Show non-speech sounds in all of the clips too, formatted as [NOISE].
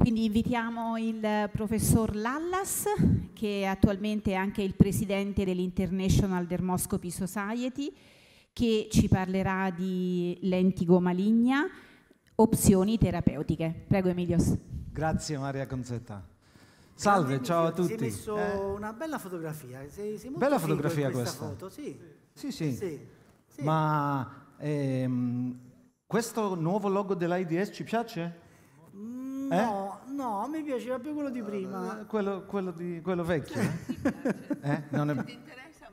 Quindi invitiamo il professor Lallas, che attualmente è anche il presidente dell'International Dermoscopy Society, che ci parlerà di lentigo maligna, opzioni terapeutiche. Prego Emilios. Grazie Maria Consetta. Salve, ciao a tutti. Hai messo eh. una bella fotografia. Sei, sei bella fotografia questa. questa. Foto, sì. Sì, sì. sì. sì. Ma ehm, questo nuovo logo dell'AIDS ci piace? Mm, eh? No. Eh? No, mi piaceva più quello di prima. Eh, quello, quello, di, quello vecchio? eh? [LAUGHS] eh non è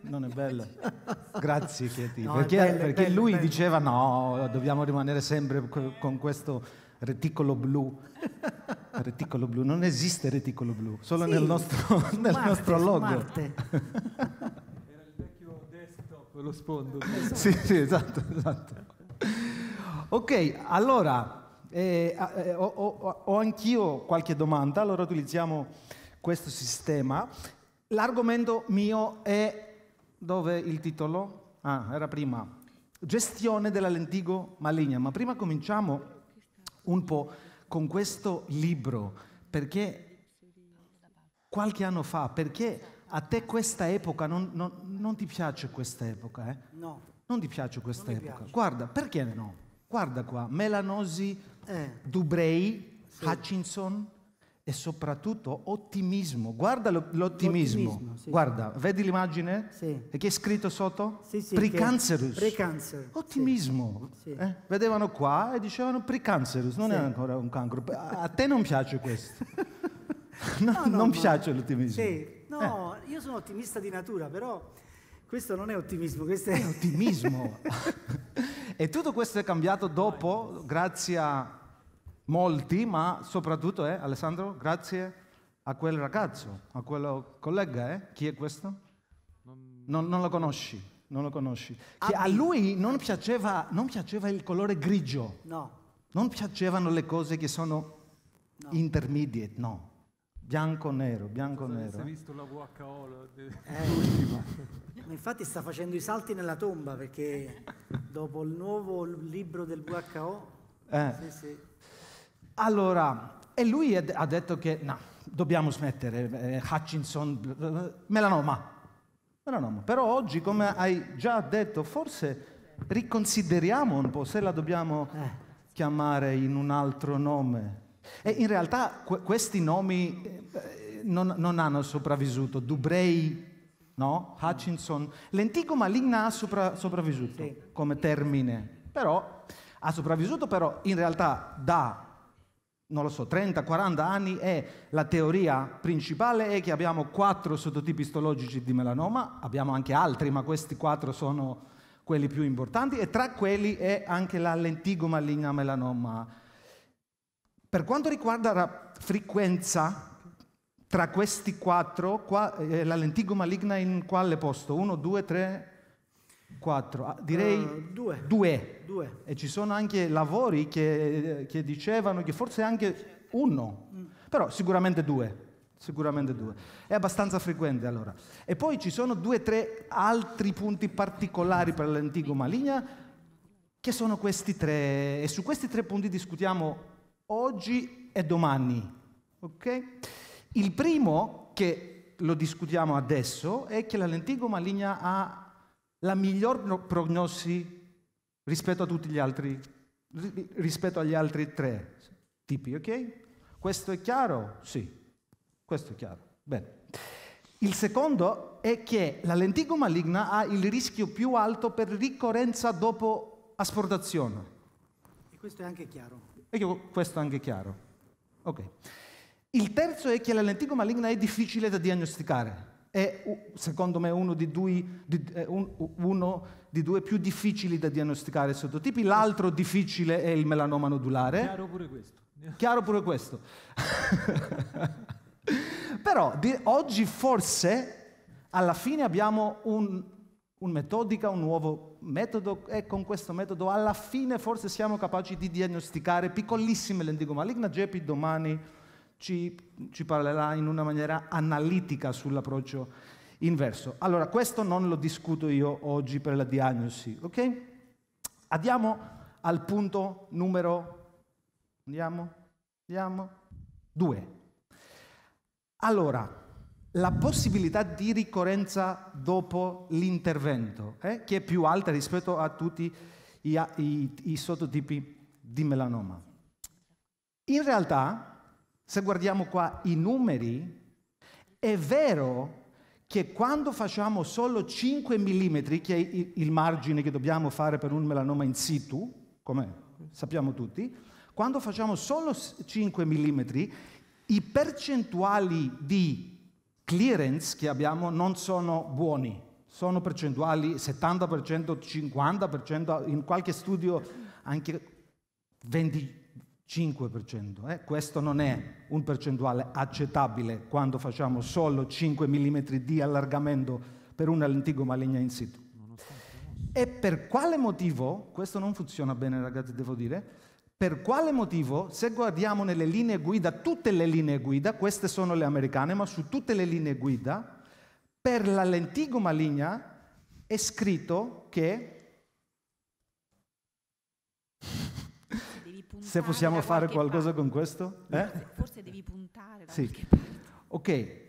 non è bello. Grazie Chieti, no, perché, bello, perché bello, lui bello. diceva no, dobbiamo rimanere sempre con questo reticolo blu. [LAUGHS] reticolo blu, non esiste reticolo blu, solo sì, nel nostro, [LAUGHS] nel nostro logo. Era il vecchio desktop, lo sfondo. Esatto. Sì, sì, esatto, esatto. Ok, allora eh, ho, ho, ho anch'io qualche domanda, allora utilizziamo questo sistema. L'argomento mio è, dove il titolo? Ah, era prima. Gestione della lentigo maligna, ma prima cominciamo un po' con questo libro, perché qualche anno fa, perché a te questa epoca non, non, non ti piace questa epoca? Eh? No. Non ti piace questa non epoca? Guarda, perché no? Guarda qua, Melanosi, eh. Dubrei, sì. Hutchinson e soprattutto ottimismo. Guarda l'ottimismo. Sì. Guarda, vedi l'immagine? Sì. E che è scritto sotto? Sì, sì, precancerus. Precancer. Ottimismo. Sì. Eh? Vedevano qua e dicevano precancerus, non è ancora un cancro. A te non piace questo. [LAUGHS] no, no, non no, piace ma... l'ottimismo. Sì, eh. no, eh. io sono ottimista di natura, però questo non è ottimismo, questo è... è ottimismo. [LAUGHS] E tutto questo è cambiato dopo, grazie a molti, ma soprattutto, eh, Alessandro, grazie a quel ragazzo, a quello collega, eh? chi è questo? Non, non, lo conosci, non lo conosci. Che a lui non piaceva, non piaceva il colore grigio. No. Non piacevano le cose che sono no. intermediate, no. Bianco-nero, bianco-nero. Hai visto la WHO? Eh, [LAUGHS] infatti sta facendo i salti nella tomba perché Dopo il nuovo libro del WHO? Eh. Sì, sì. Allora, e lui ha detto che no, dobbiamo smettere, eh, Hutchinson, melanoma. melanoma. Però oggi, come hai già detto, forse riconsideriamo un po' se la dobbiamo eh. chiamare in un altro nome. E in realtà questi nomi eh, non, non hanno sopravvissuto. Dubrei no? Hutchinson, l'antico maligna ha sopra, sopravvissuto sì. come termine, però ha sopravvissuto però in realtà da non lo so, 30-40 anni è la teoria principale è che abbiamo quattro sottotipi istologici di melanoma, abbiamo anche altri, ma questi quattro sono quelli più importanti e tra quelli è anche la lentigo maligna melanoma. Per quanto riguarda la frequenza tra questi quattro, qua, eh, la lentigoma maligna in quale posto? Uno, due, tre, quattro. Ah, direi uh, due. Due. due. E ci sono anche lavori che, eh, che dicevano che forse anche uno, mm. però sicuramente due. Sicuramente due. È abbastanza frequente allora. E poi ci sono due o tre altri punti particolari per la lentigoma maligna che sono questi tre. E su questi tre punti discutiamo oggi e domani. Ok? Il primo, che lo discutiamo adesso, è che la lentigo maligna ha la miglior prognosi rispetto a tutti gli altri, rispetto agli altri tre tipi, ok? Questo è chiaro? Sì, questo è chiaro. Bene. Il secondo è che la lentigo maligna ha il rischio più alto per ricorrenza dopo asportazione. E questo è anche chiaro. E questo è anche chiaro. Ok. Il terzo è che la lenticchia maligna è difficile da diagnosticare. È, secondo me, uno di due, di, un, uno di due più difficili da diagnosticare sottotipi. L'altro difficile è il melanoma nodulare. Chiaro pure questo. Chiaro pure questo. [LAUGHS] Però di, oggi forse alla fine abbiamo un, un metodica, un nuovo metodo e con questo metodo alla fine forse siamo capaci di diagnosticare piccolissime lenticchie maligne. Geppi domani ci, ci parlerà in una maniera analitica sull'approccio inverso. Allora, questo non lo discuto io oggi per la diagnosi, ok? Andiamo al punto numero... Andiamo? Andiamo? Due. Allora, la possibilità di ricorrenza dopo l'intervento, eh, che è più alta rispetto a tutti i, i, i sottotipi di melanoma. In realtà, se guardiamo qua i numeri, è vero che quando facciamo solo 5 mm, che è il margine che dobbiamo fare per un melanoma in situ, come sappiamo tutti, quando facciamo solo 5 mm, i percentuali di clearance che abbiamo non sono buoni, sono percentuali 70%, 50%, in qualche studio anche 20%. 5%. Eh? Questo non è un percentuale accettabile quando facciamo solo 5 mm di allargamento per una lenticchia maligna in situ. E per quale motivo, questo non funziona bene ragazzi devo dire, per quale motivo se guardiamo nelle linee guida, tutte le linee guida, queste sono le americane, ma su tutte le linee guida, per la lenticchia maligna è scritto che puntare. Se possiamo fare qualcosa parte. con questo? Eh? Forse, devi puntare. Da sì. Ok,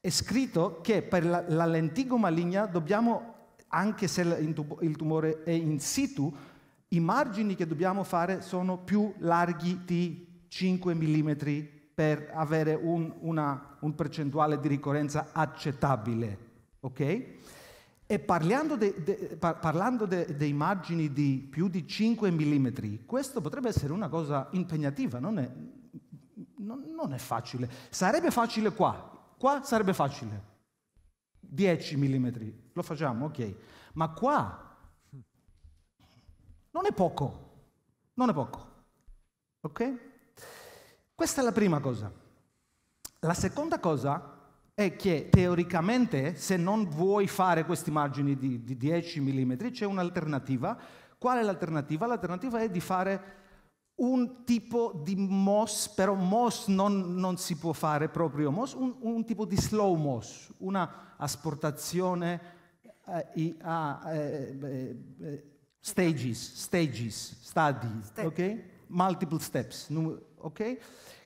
è scritto che per la, la lentigo maligna dobbiamo, anche se il tumore è in situ, i margini che dobbiamo fare sono più larghi di 5 mm per avere un, una, un percentuale di ricorrenza accettabile. Okay? E parlando, de, de, parlando de, de, immagini di più di 5 mm, questo potrebbe essere una cosa impegnativa, non è, non, non è facile. Sarebbe facile qua, qua sarebbe facile. 10 mm, lo facciamo, ok. Ma qua non è poco, non è poco. Ok? Questa è la prima cosa. La seconda cosa è che teoricamente se non vuoi fare questi margini di, di 10 mm c'è un'alternativa. Qual è l'alternativa? L'alternativa è di fare un tipo di MOS, però MOS non, non, si può fare proprio MOS, un, un tipo di slow MOS, una asportazione eh, a eh, eh, eh, stages, stages, stadi, okay? Multiple steps, ok?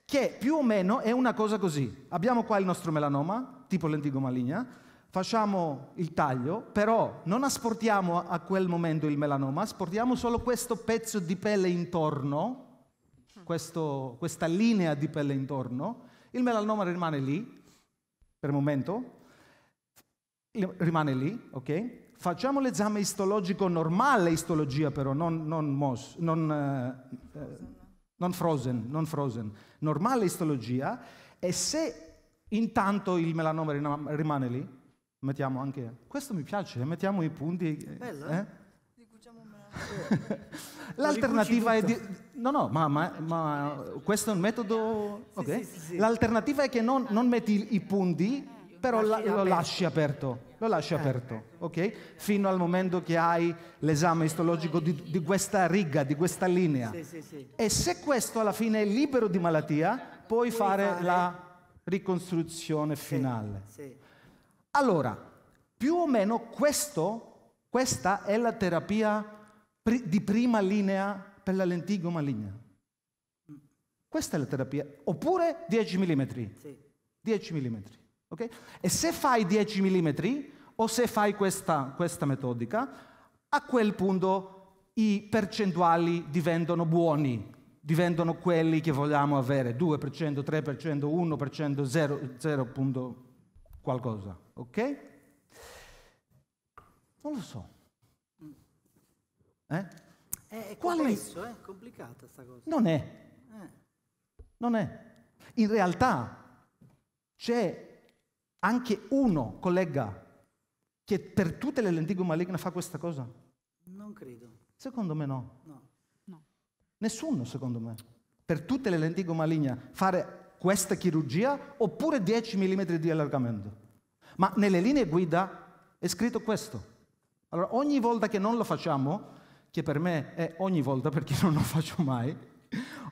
che più o meno è una cosa così. Abbiamo qua il nostro melanoma, tipo lentigo maligna, facciamo il taglio, però non asportiamo a quel momento il melanoma, asportiamo solo questo pezzo di pelle intorno, questo, questa linea di pelle intorno, il melanoma rimane lì, per il momento, rimane lì, ok? Facciamo l'esame istologico normale, istologia però, non, non MOS, non... eh, eh non frozen, non frozen, normale istologia e se intanto il melanoma rimane lì, mettiamo anche, questo mi piace, mettiamo i punti. Eh, Bello, eh? eh? [LAUGHS] L'alternativa è di... No, no, ma, ma, ma questo è un metodo... Okay. L'alternativa è che non, non metti i punti però la, lo lasci aperto, lo lasci eh. aperto, ok? Fino al momento che hai l'esame istologico di, di, questa riga, di questa linea. E se questo alla fine è libero di malattia, puoi, fare, fare, la ricostruzione finale. Allora, più o meno questo, questa è la terapia pri di prima linea per la lentigo maligna. Questa è la terapia. Oppure 10 mm. 10 mm. Okay? E se fai 10 mm o se fai questa, questa metodica, a quel punto i percentuali diventano buoni, diventano quelli che vogliamo avere, 2%, 3%, 1%, 0, 0 qualcosa, ok? Non lo so. Eh? È, complesso, eh? è? complicata sta cosa. Non è. Eh. Non è. In realtà c'è anche uno collega che per tutte le lenticchie maligne fa questa cosa? Non credo. Secondo me no. no. no. Nessuno, secondo me. Per tutte le lenticchie maligne fare questa chirurgia oppure 10 mm di allargamento. Ma nelle linee guida è scritto questo. Allora, ogni volta che non lo facciamo, che per me è ogni volta perché non lo faccio mai,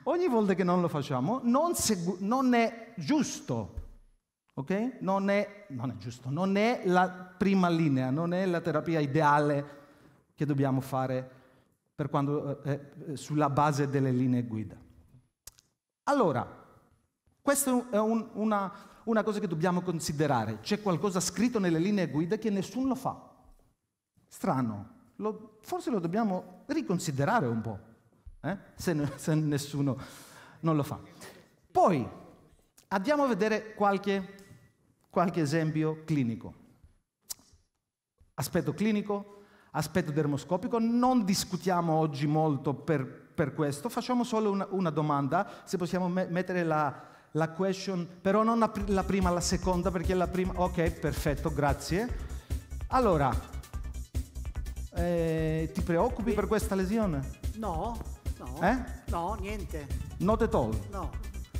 ogni volta che non lo facciamo non, non è giusto Okay? Non, è, non è giusto, non è la prima linea, non è la terapia ideale che dobbiamo fare quando, eh, eh, sulla base delle linee guida. Allora, questa è un, una, una cosa che dobbiamo considerare. C'è qualcosa scritto nelle linee guida che nessuno lo fa. Strano, lo, forse lo dobbiamo riconsiderare un po', eh? se, se, nessuno non lo fa. Poi andiamo a vedere qualche qualche esempio clinico. Aspetto clinico, aspetto dermoscopico, non discutiamo oggi molto per, per questo, facciamo solo una, una domanda, se possiamo me mettere la, la, question, però non la, pr la, prima, la seconda, perché la prima... Ok, perfetto, grazie. Allora, eh, ti preoccupi per questa lesione? No, no. Eh? No, niente. Not at all? No.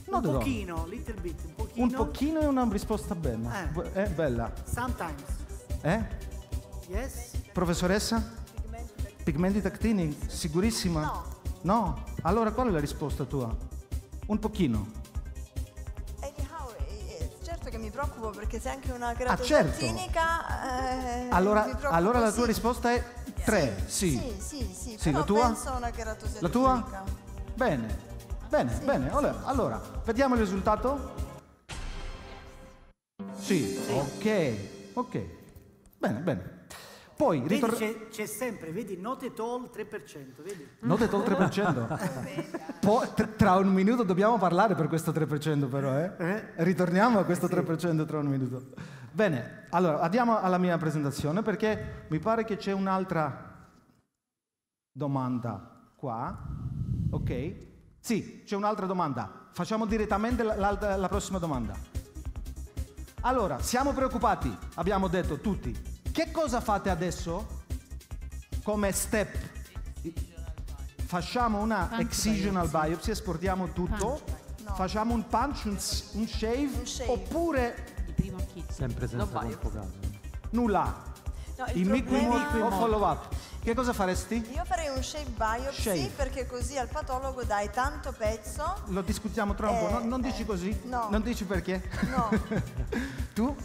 No, un pochino, little bit, un pochino. Un pochino è una risposta bella. Eh. È bella. Sometimes. Eh? Yes. Professoressa? Pigmenti tactini? Sicurissima? No. No? Allora qual è la risposta tua? Un pochino. Anyhow, eh, eh, certo che mi preoccupo perché sei anche una ah, creatura ah, certo. eh, allora, allora la tua risposta è 3, sì. Sì, sì, sì. sì. sì la tua? La tua? Bene. Bene, sì, bene. Allora, allora, vediamo il risultato. Sì, ok, ok. Bene, bene. Poi ritor- c'è, c'è, sempre, vedi, note all 3%, vedi? Mm. Note all 3%. po- [LAUGHS] eh, tra un minuto dobbiamo parlare per questo 3% però, eh. eh? Ritorniamo a eh, questo 3% tra un minuto. Bene, allora andiamo alla mia presentazione perché mi pare che c'è un'altra domanda qua. Ok? Sì, c'è un'altra domanda. Facciamo direttamente la, la prossima domanda. Allora, siamo preoccupati, abbiamo detto tutti. Che cosa fate adesso come step? Facciamo una punch excisional biopsy, biopsy esportiamo tutto, no. facciamo un punch, un, un, shave, un shave, oppure... Il primo kit. Sempre senza no confocato. Nulla. No, il, il problema... o follow up. Che cosa faresti? Io farei un shape biopsy Shape. perché così al patologo dai tanto pezzo. Lo discutiamo tra un Eh, po', non, non eh, dici eh, così? no. Non dici perché? No, [LAUGHS] tu?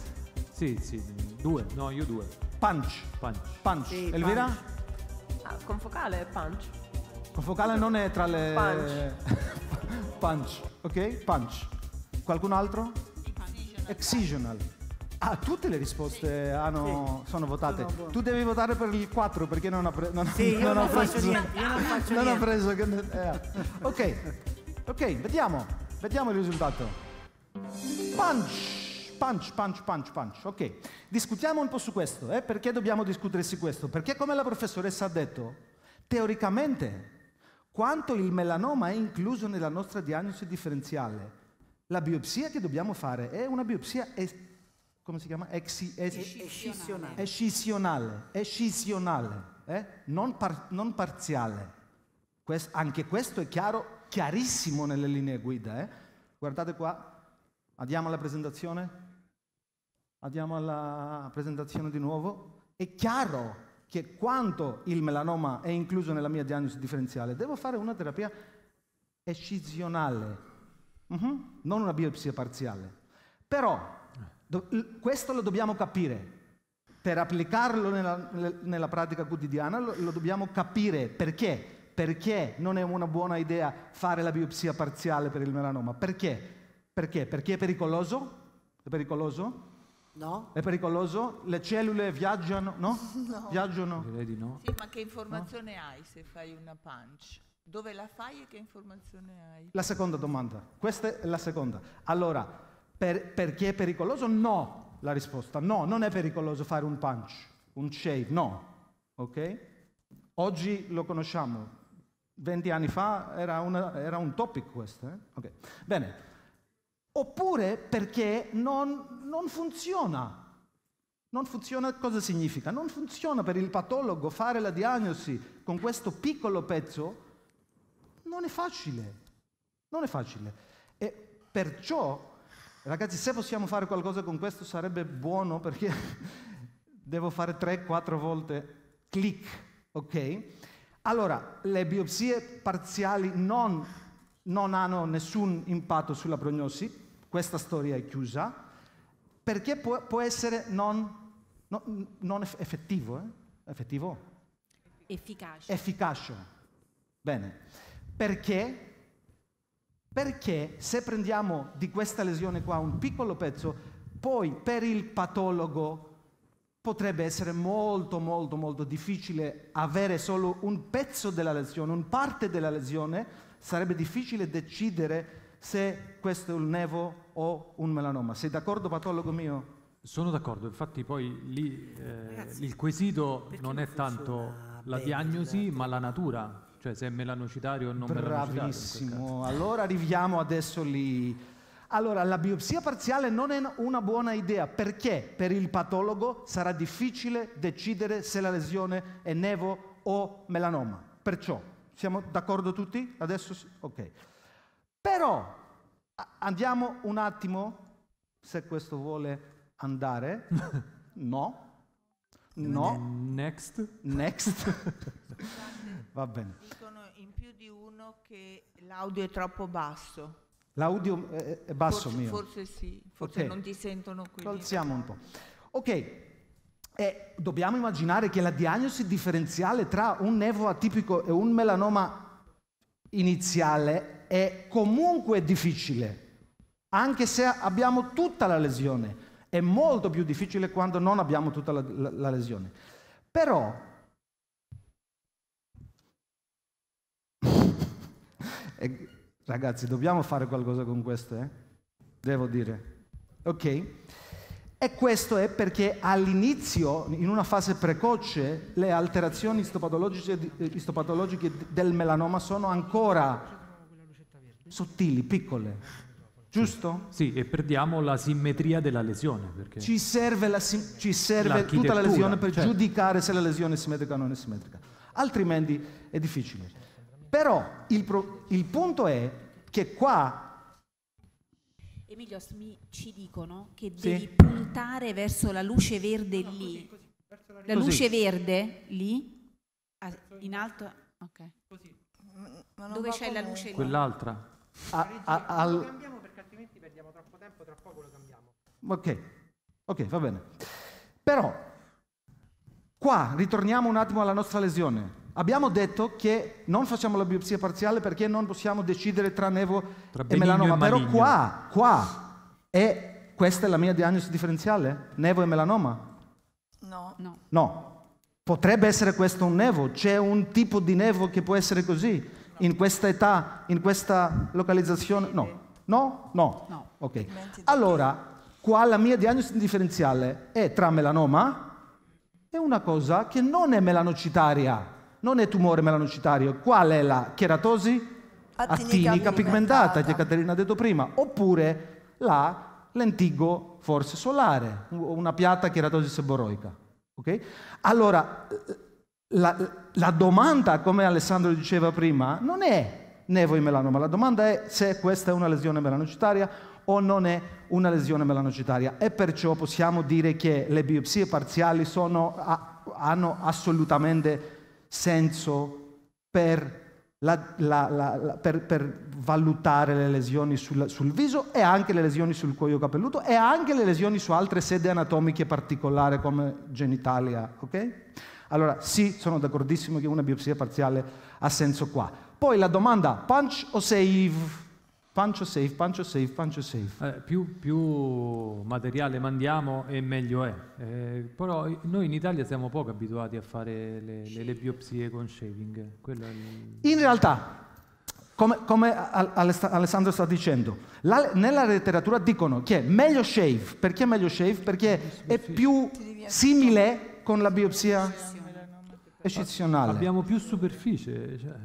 Sì, sì, due, no, io due. Punch. Punch. Punch. Sì, Elvira? punch. Ah, con focale è punch. Con focale non è tra le... Punch. [LAUGHS] Punch, ok? Punch. Qualcun altro? Excisional. Excisional. Ah, tutte le risposte sì. hanno, sì. sono votate. Sono tu devi votare per il 4 perché non ho, preso... non, sì, [LAUGHS] non, non ho preso. Niente, io non faccio non niente. ho preso. Eh. Ok, ok, vediamo. Vediamo il risultato. Punch, punch, punch, punch, punch. Ok, discutiamo un po' su questo. Eh? Perché dobbiamo discutere su questo? Perché, come la professoressa ha detto, teoricamente, quanto il melanoma è incluso nella nostra diagnosi differenziale, la biopsia che dobbiamo fare è una biopsia es- come si chiama? Exi, es, escissionale. Escissionale, escissionale eh? non, par, non, parziale. Quest, anche questo è chiaro, chiarissimo nelle linee guida. Eh? Guardate qua, andiamo alla presentazione. Andiamo alla presentazione di nuovo. È chiaro che quando il melanoma è incluso nella mia diagnosi differenziale, devo fare una terapia escisionale, uh-huh. Mhm. non una biopsia parziale. Però questo lo dobbiamo capire. Per applicarlo nella, nella pratica quotidiana lo, lo dobbiamo capire perché perché non è una buona idea fare la biopsia parziale per il melanoma? Perché? Perché? Perché è pericoloso? È pericoloso? No. È pericoloso? Le cellule viaggiano? No? [LAUGHS] no. Viaggiano? Direi di no. Sì, ma che informazione no? hai se fai una punch? Dove la fai e che informazione hai? La seconda domanda. Questa è la seconda. Allora, per, perché è pericoloso? No, la risposta, no, non è pericoloso fare un punch, un shave, no, ok? Oggi lo conosciamo, 20 anni fa era, una, era un topic questo, eh? okay. Bene, oppure perché non, non funziona. Non funziona cosa significa? Non funziona per il patologo fare la diagnosi con questo piccolo pezzo, non è facile, non è facile. E perciò Ragazzi, se possiamo fare qualcosa con questo sarebbe buono perché [LAUGHS] devo fare 3-4 volte clic, ok? Allora, le biopsie parziali non, non hanno nessun impatto sulla prognosi, questa storia è chiusa, perché può, può essere non, non, non effettivo, eh? effettivo? Efficace. Efficace. Bene. Perché? Perché se prendiamo di questa lesione qua un piccolo pezzo, poi per il patologo potrebbe essere molto molto molto difficile avere solo un pezzo della lesione, un parte della lesione, sarebbe difficile decidere se questo è un nevo o un melanoma. Sei d'accordo patologo mio? Sono d'accordo, infatti poi lì eh, Ragazzi, il quesito non è tanto la bene, diagnosi, certo. ma la natura cioè se è melanocitario o non melanocitario. Bravissimo. Allora arriviamo adesso lì. Allora, la biopsia parziale non è una buona idea perché per il patologo sarà difficile decidere se la lesione è nevo o melanoma. Perciò, siamo d'accordo tutti? Adesso sì? Ok. Però, andiamo un attimo, se questo vuole andare. [LAUGHS] no. No. Next. Next. [LAUGHS] [LAUGHS] Va bene. Dicono in più di uno che l'audio è troppo basso. L'audio eh, eh, è basso forse, mio? Forse sì, forse okay. non ti sentono qui. alziamo un po'. Ok, e eh, dobbiamo immaginare che la diagnosi differenziale tra un nevo atipico e un melanoma iniziale è comunque difficile, anche se abbiamo tutta la lesione. È molto più difficile quando non abbiamo tutta la, la, la lesione. Però E, ragazzi, dobbiamo fare qualcosa con questo, eh? Devo dire. Ok? E questo è perché all'inizio, in una fase precoce, le alterazioni istopatologiche, eh, istopatologiche del melanoma sono ancora sottili, piccole. Giusto? Sì, e perdiamo la simmetria della lesione. Ci serve, la sim- ci serve tutta la lesione per certo. giudicare se la lesione è simmetrica o non è simmetrica. Altrimenti è difficile. Però il, pro, il punto è che qua... Emilio, mi, ci dicono che devi puntare verso la luce verde no, lì. Così, così, la, la luce verde lì? Ah, in alto? Ok. Così. Dove c'è la luce? Quell'altra. A, a, al... Lo cambiamo perché altrimenti perdiamo troppo tempo, tra poco lo cambiamo. Ok, ok, va bene. Però, qua ritorniamo un attimo alla nostra lesione. Abbiamo detto che non facciamo la biopsia parziale perché non possiamo decidere tra nevo tra e melanoma, e però qua, qua, è, questa è la mia diagnosi differenziale, nevo e melanoma? No. No. no. Potrebbe essere questo un nevo, c'è un tipo di nevo che può essere così, no. in questa età, in questa localizzazione, no. No? No. no. Ok. Allora, qua la mia diagnosi differenziale è tra melanoma e una cosa che non è melanocitaria non è tumore melanocitario, qual è la cheratosi? Attinica, attinica pigmentata, che Caterina ha detto prima, oppure la lentigo forse solare, una piatta cheratosi seboroica. Okay? Allora, la, la, domanda, come Alessandro diceva prima, non è nevo in melanoma, la domanda è se questa è una lesione melanocitaria o non è una lesione melanocitaria e perciò possiamo dire che le biopsie parziali sono, hanno assolutamente senso per, la, la, la, per, per valutare le lesioni sul, sul, viso e anche le lesioni sul cuoio capelluto e anche le lesioni su altre sedi anatomiche particolari come genitalia. Okay? Allora sì, sono d'accordissimo che una biopsia parziale ha senso qua. Poi la domanda punch o save? Pancio safe, pancio safe, pancio safe. Eh, più, più, materiale mandiamo e meglio è. Eh, però noi in Italia siamo poco abituati a fare le, le, le biopsie con shaving. Il... In realtà, come, come Alessandro sta dicendo, la, nella letteratura dicono che è meglio shave. Perché è meglio shave? Perché è più simile con la biopsia eccezionale. Abbiamo più superficie. Cioè.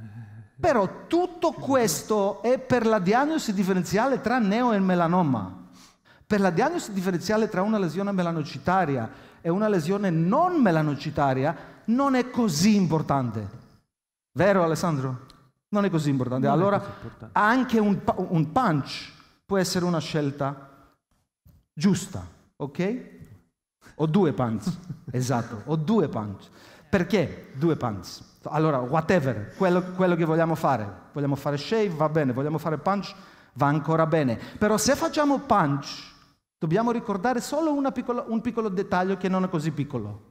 Però tutto questo è per la diagnosi differenziale tra neo e melanoma. Per la diagnosi differenziale tra una lesione melanocitaria e una lesione non melanocitaria non è così importante. Vero Alessandro? Non è così importante. Non allora così importante. anche un, un punch può essere una scelta giusta, ok? O due punch, [LAUGHS] esatto, o due punch. Perché due punch? Allora, whatever, quello, quello che vogliamo fare. Vogliamo fare shave, va bene. Vogliamo fare punch, va ancora bene. Però se facciamo punch, dobbiamo ricordare solo piccola, un piccolo dettaglio che non è così piccolo.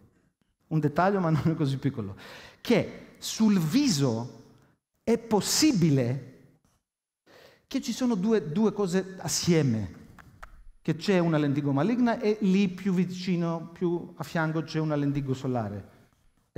Un dettaglio ma non è così piccolo. Che sul viso è possibile che ci sono due, due cose assieme che c'è una lendigo maligna e lì più vicino, più a fianco c'è una lendigo solare.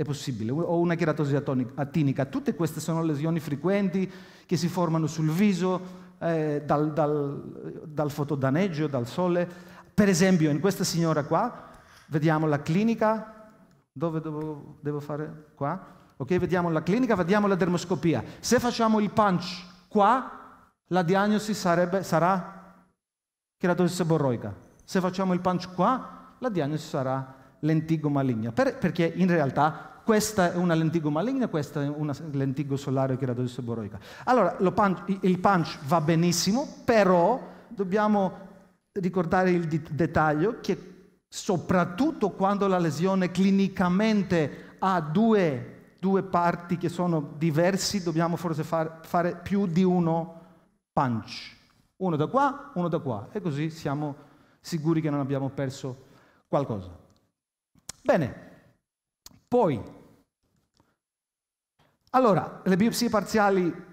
È possibile, o una cheratosi atinica. Tutte queste sono lesioni frequenti che si formano sul viso, eh, dal, dal, dal fotodaneggio, dal sole. Per esempio, in questa signora qua, vediamo la clinica, dove devo, devo, fare? Qua? Ok, vediamo la clinica, vediamo la dermoscopia. Se facciamo il punch qua, la diagnosi sarebbe, sarà cheratosi seborroica. Se facciamo il punch qua, la diagnosi sarà lentigo maligno, per, perché in realtà questa è una lentigo maligna, questa è una lentigo solare che era dose boroica. Allora, punch, il punch va benissimo, però dobbiamo ricordare il di- dettaglio che soprattutto quando la lesione clinicamente ha due, due parti che sono diversi, dobbiamo forse far, fare più di uno punch. Uno da qua, uno da qua, e così siamo sicuri che non abbiamo perso qualcosa. Bene, poi, allora, le biopsie parziali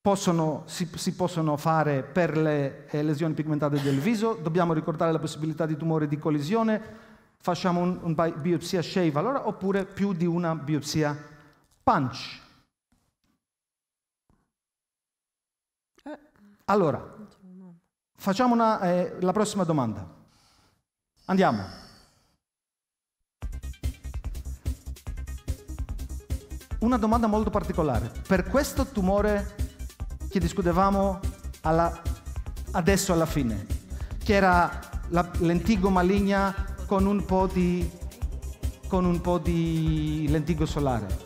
Possono, si, si, possono fare per le eh, lesioni pigmentate del viso, dobbiamo ricordare la possibilità di tumore di collisione, facciamo un, un biopsia shave allora, oppure più di una biopsia punch. Allora, facciamo una, eh, la prossima domanda. Andiamo. una domanda molto particolare. Per questo tumore che discutevamo alla, adesso alla fine, che era la lentigo maligna con un po' di, un po di lentigo solare.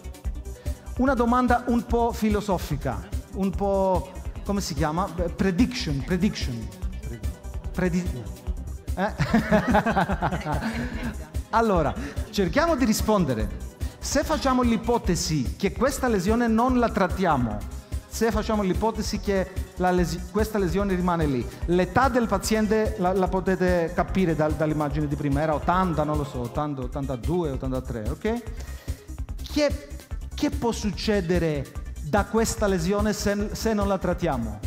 Una domanda un po' filosofica, un po' come si chiama? Prediction, prediction. Predi- eh? [LAUGHS] allora, cerchiamo di rispondere. Se facciamo l'ipotesi che questa lesione non la trattiamo, se facciamo l'ipotesi che lesi- questa lesione rimane lì, l'età del paziente la, la potete capire da- dall'immagine di prima, era 80, non lo so, 80, 82, 83, ok? Che, che può succedere da questa lesione se, se non la trattiamo?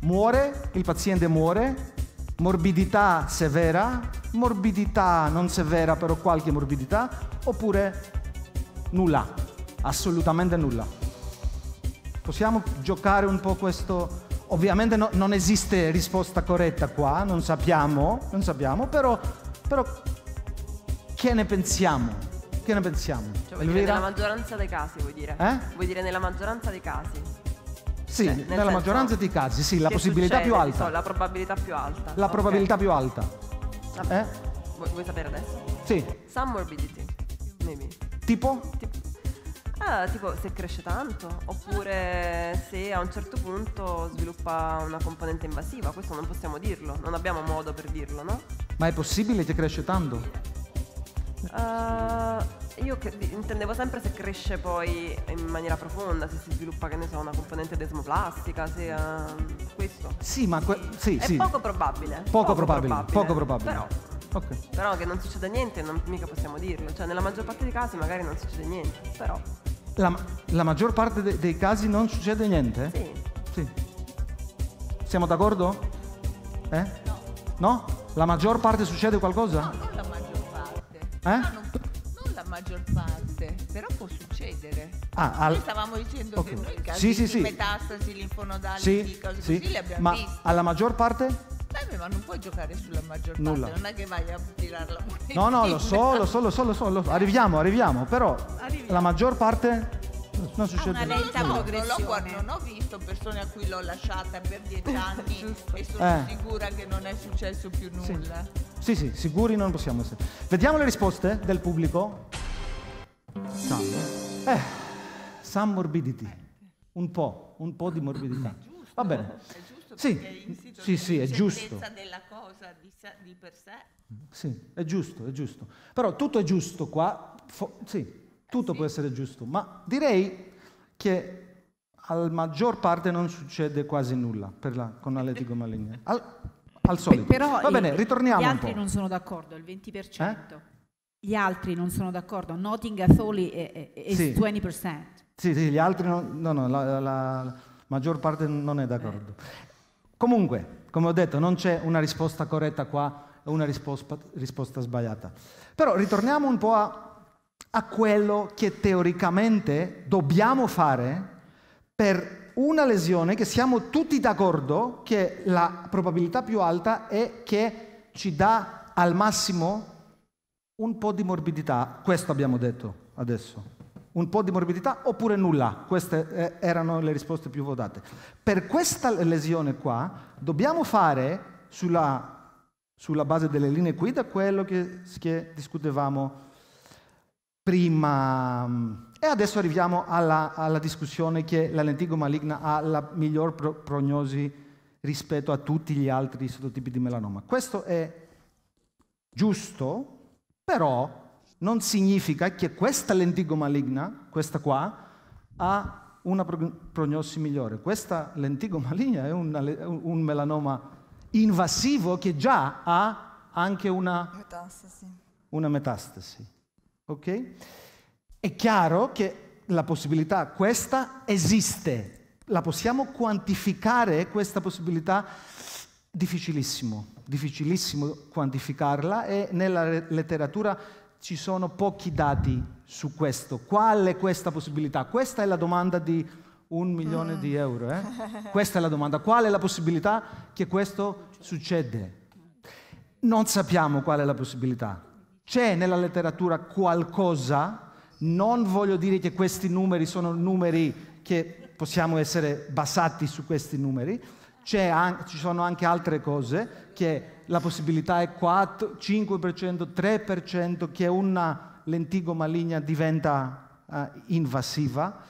Muore, il paziente muore, morbidità severa, morbidità non severa però qualche morbidità, oppure Nulla, assolutamente nulla. Possiamo giocare un po' questo... Ovviamente no, non esiste risposta corretta qua, non sappiamo, non sappiamo però, però che ne pensiamo? Che ne pensiamo? Cioè, vuoi dire nella maggioranza dei casi, vuol dire? Eh? Vuoi dire nella maggioranza dei casi? Sì, cioè, nel nella maggioranza dei casi, sì, la possibilità succede, più alta. So, la probabilità più alta. La okay. probabilità più alta. Vabbè. Eh? Vuoi, vuoi sapere adesso? Sì. Some morbidity, maybe. Tipo? tipo Ah, tipo se cresce tanto, oppure se a un certo punto sviluppa una componente invasiva, questo non possiamo dirlo, non abbiamo modo per dirlo, no? Ma è possibile che cresce tanto? Uh, io che, intendevo sempre se cresce poi in maniera profonda, se si sviluppa, che ne so, una componente desmoplastica, se uh, questo. Sì, ma que- sì, è sì. poco probabile. Poco, poco probabile, probabile, poco probabile. Però Ok. Però che non succeda niente, non, mica possiamo dirlo. Cioè, nella maggior parte dei casi magari non succede niente, però... La, la maggior parte de, dei casi non succede niente? Sì. sì. Siamo d'accordo? Eh? No. No? La maggior parte succede qualcosa? No, non la maggior parte. Eh? No, non, non, la maggior parte, però può succedere. Ah, al... Noi stavamo dicendo okay. che noi casi sì, sì, sì. metastasi, linfonodali, sì, sì, cose sì. così li abbiamo Ma visti. alla maggior parte? premi, ma non puoi giocare sulla maggior parte. Nulla. Non è che vai a tirarla fuori. No, no, [LAUGHS] lo so, lo so, lo so, lo so. Lo... Arriviamo, arriviamo, però arriviamo. la maggior parte non succede ah, una lenta no, progressione. Non, ho visto persone a cui l'ho lasciata per dieci [LAUGHS] anni e sono eh. sicura che non è successo più nulla. Sì. sì, sì, sicuri non possiamo essere. Vediamo le risposte del pubblico. Sam. Eh, some morbidity. Un po', un po' di morbidità. Va bene. Sì, sì, sì, è giusto. della cosa di, di, per sé. Sì, è giusto, è giusto. Però tutto è giusto qua, fo- sì, tutto eh sì. può essere giusto, ma direi che al maggior parte non succede quasi nulla la, con la maligno. [LAUGHS] Al, al solito. Però Va bene, ritorniamo. Gli altri non sono d'accordo, il 20%. Eh? Gli altri non sono d'accordo. Nothing at all is sì. 20%. Sì, sì, gli altri no, no, no la, la, maggior parte non è d'accordo. Eh. Comunque, come ho detto, non c'è una risposta corretta qua e una risposta, risposta, sbagliata. Però ritorniamo un po' a, a quello che teoricamente dobbiamo fare per una lesione che siamo tutti d'accordo che la probabilità più alta è che ci dà al massimo un po' di morbidità. Questo abbiamo detto adesso un po' di morbidità oppure nulla. Queste eh, erano le risposte più votate. Per questa lesione qua dobbiamo fare sulla, sulla base delle linee guida quello che, che discutevamo prima. E adesso arriviamo alla, alla, discussione che la lentigo maligna ha la miglior pro prognosi rispetto a tutti gli altri sottotipi di melanoma. Questo è giusto, però non significa che questa lentigo maligna, questa qua, ha una prognosi migliore. Questa lentigo maligna è una, un melanoma invasivo che già ha anche una metastasi. Una metastasi. Ok? È chiaro che la possibilità, questa esiste, la possiamo quantificare questa possibilità? Difficilissimo, difficilissimo quantificarla e nella letteratura ci sono pochi dati su questo. Qual è questa possibilità? Questa è la domanda di un milione mm. di euro. Eh? [LAUGHS] Questa è la domanda. Qual è la possibilità che questo succede? Non sappiamo qual è la possibilità. C'è nella letteratura qualcosa, non voglio dire che questi numeri sono numeri che possiamo essere basati su questi numeri, anche, ci sono anche altre cose che la possibilità è 4, 5%, 3% che una lentigo maligna diventa uh, invasiva.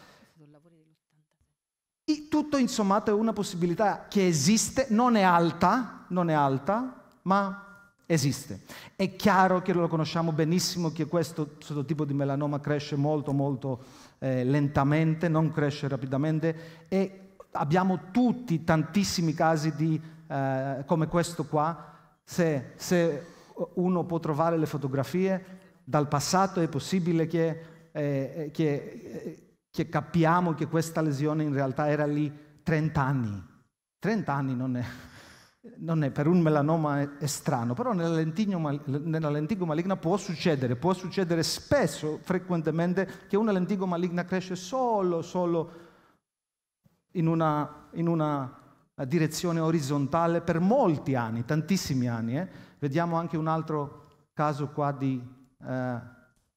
E tutto insommato è una possibilità che esiste, non è alta, non è alta, ma esiste. È chiaro che lo conosciamo benissimo che questo sottotipo di melanoma cresce molto molto eh, lentamente, non cresce rapidamente e abbiamo tutti tantissimi casi di, eh, come questo qua se, se uno può trovare le fotografie dal passato è possibile che, eh, eh che, eh, che capiamo che questa lesione in realtà era lì 30 anni. 30 anni non è, non è, per un melanoma è, è strano, però nella, nella lentigo maligna può succedere, può succedere spesso, frequentemente, che una lentigo maligna cresce solo, solo in una, in una a direzione orizzontale per molti anni, tantissimi anni. Eh? Vediamo anche un altro caso qua di, eh,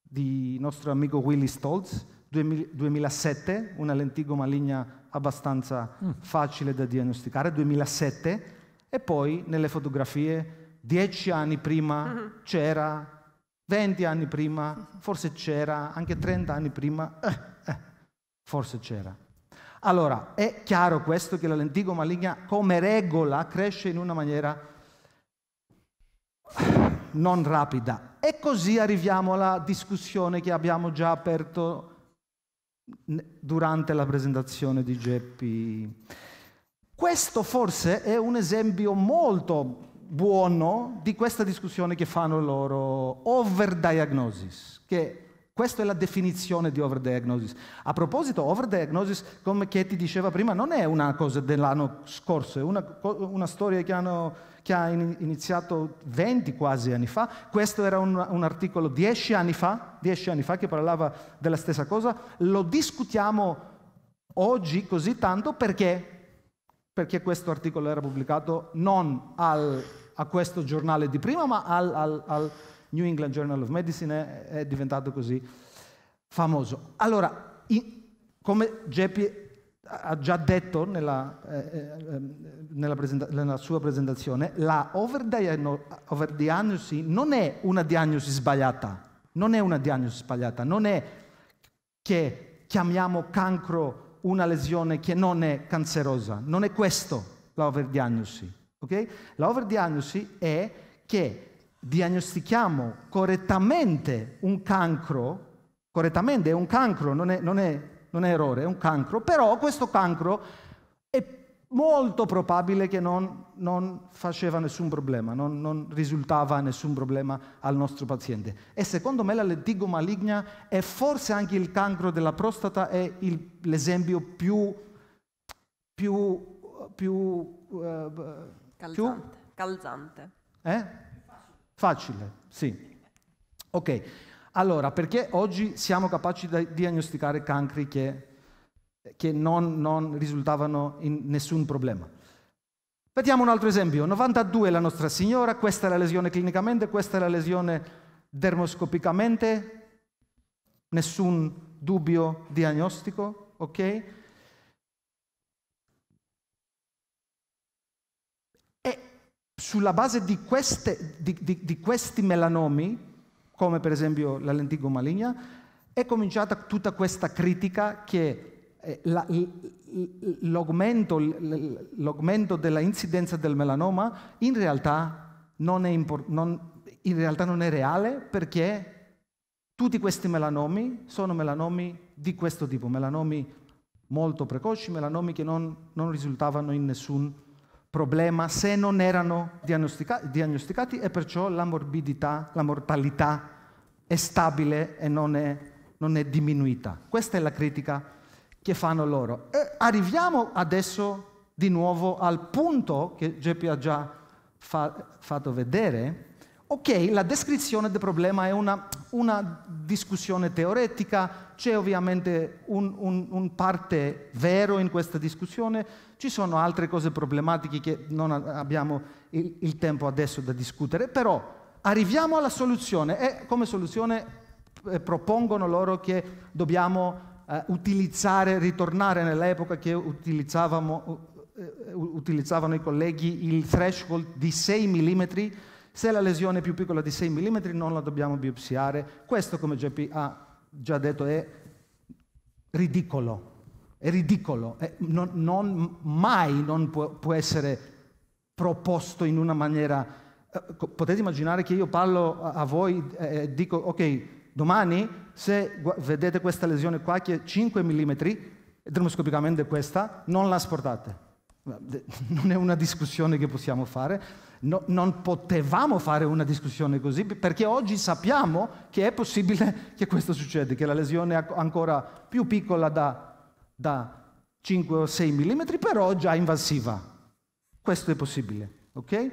di nostro amico Willy Stoltz, 2007, una lentigo maligna abbastanza mm. facile da diagnosticare, 2007, e poi nelle fotografie dieci anni prima mm-hmm. c'era, venti anni prima, forse c'era, anche 30 anni prima, eh, eh forse c'era. Allora, è chiaro questo che la lentigo maligna come regola cresce in una maniera non rapida. E così arriviamo alla discussione che abbiamo già aperto durante la presentazione di Geppi. Questo forse è un esempio molto buono di questa discussione che fanno loro, overdiagnosis, che questa è la definizione di overdiagnosis. A proposito, overdiagnosis, come Katie diceva prima, non è una cosa dell'anno scorso, è una, una storia che, hanno, che, ha iniziato 20 quasi anni fa. Questo era un, un articolo 10 anni, fa, 10 anni fa che parlava della stessa cosa. Lo discutiamo oggi così tanto perché? Perché questo articolo era pubblicato non al, a questo giornale di prima, ma al, al, al New England Journal of Medicine è, diventato così famoso. Allora, in, come Geppi ha già detto nella, eh, eh ehm, nella, nella sua presentazione, la overdiagnosi non è una diagnosi sbagliata, non è una diagnosi sbagliata, non è che chiamiamo cancro una lesione che non è cancerosa, non è questo la overdiagnosi. Okay? La overdiagnosi è che diagnostichiamo correttamente un cancro, correttamente è un cancro, non è, non, è, non è, errore, è un cancro, però questo cancro è molto probabile che non, non faceva nessun problema, non, non risultava nessun problema al nostro paziente. E secondo me la lentigo maligna e forse anche il cancro della prostata è il, l'esempio più... più, più, uh, calzante. più calzante. Eh? Facile, sì. Ok, allora perché oggi siamo capaci di diagnosticare cancri che, che non, non risultavano in nessun problema? Vediamo un altro esempio. 92 è la nostra signora, questa è la lesione clinicamente, questa è la lesione dermoscopicamente, nessun dubbio diagnostico, ok? Sulla base di, queste, di, di, di questi melanomi, come per esempio la lenticchia maligna, è cominciata tutta questa critica che eh, la, l'augmento, l'augmento dell'incidenza del melanoma in realtà non è, impor- non, in realtà non è reale perché tutti questi melanomi sono melanomi di questo tipo, melanomi molto precoci, melanomi che non, non risultavano in nessun problema se non erano diagnostica- diagnosticati e perciò la morbidità, la mortalità è stabile e non è, non è diminuita. Questa è la critica che fanno loro. E arriviamo adesso di nuovo al punto che Geppi ha già fa- fatto vedere. Ok, la descrizione del problema è una, una discussione teoretica, c'è ovviamente un, un, un parte vero in questa discussione, ci sono altre cose problematiche che non abbiamo il, il tempo adesso da discutere, però arriviamo alla soluzione e come soluzione eh, propongono loro che dobbiamo eh, utilizzare, ritornare nell'epoca che utilizzavamo, eh, utilizzavano i colleghi il threshold di 6 mm. Se la lesione è più piccola di 6 mm non la dobbiamo biopsiare. Questo, come JP ha già detto, è ridicolo è ridicolo, è, non, non, mai non può, può, essere proposto in una maniera... Eh, potete immaginare che io parlo a, a voi e eh, dico, ok, domani se vedete questa lesione qua che è 5 mm, dermoscopicamente questa, non la sportate. [LAUGHS] Non è una discussione che possiamo fare, no, non potevamo fare una discussione così perché oggi sappiamo che è possibile [LAUGHS] che questo succeda, che la lesione è ancora più piccola da da 5 o 6 mm, però già invasiva. Questo è possibile, ok?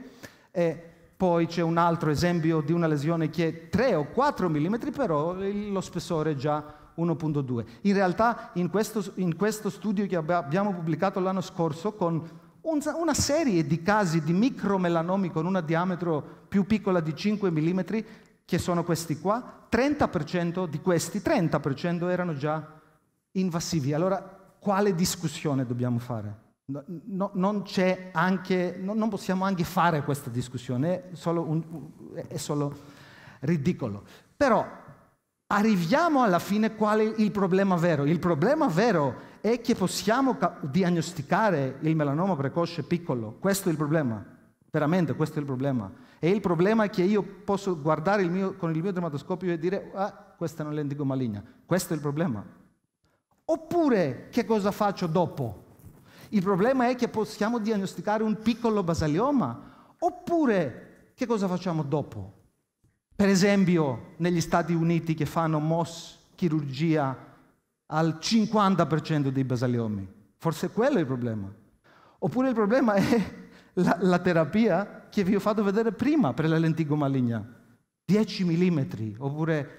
E poi c'è un altro esempio di una lesione che è 3 o 4 mm, però lo spessore è già 1.2. In realtà in questo, in questo, studio che abbiamo pubblicato l'anno scorso con una serie di casi di micromelanomi con un diametro più piccola di 5 mm, che sono questi qua, 30% di questi, 30% erano già invasivi. Allora quale discussione dobbiamo fare? No, non, anche, non, possiamo anche fare questa discussione, è solo, un, è solo ridicolo. Però arriviamo alla fine qual è il problema vero. Il problema vero è che possiamo diagnosticare il melanoma precoce piccolo. Questo è il problema, veramente questo è il problema. E il problema è che io posso guardare il mio, con il mio dermatoscopio e dire ah, questa è una lenticchia maligna. Questo è il problema. Oppure che cosa faccio dopo? Il problema è che possiamo diagnosticare un piccolo basalioma. Oppure che cosa facciamo dopo? Per esempio negli Stati Uniti che fanno MOS chirurgia al 50% dei basaliomi. Forse quello è il problema. Oppure il problema è la, la terapia che vi ho fatto vedere prima per la lentigoma maligna. 10 mm, oppure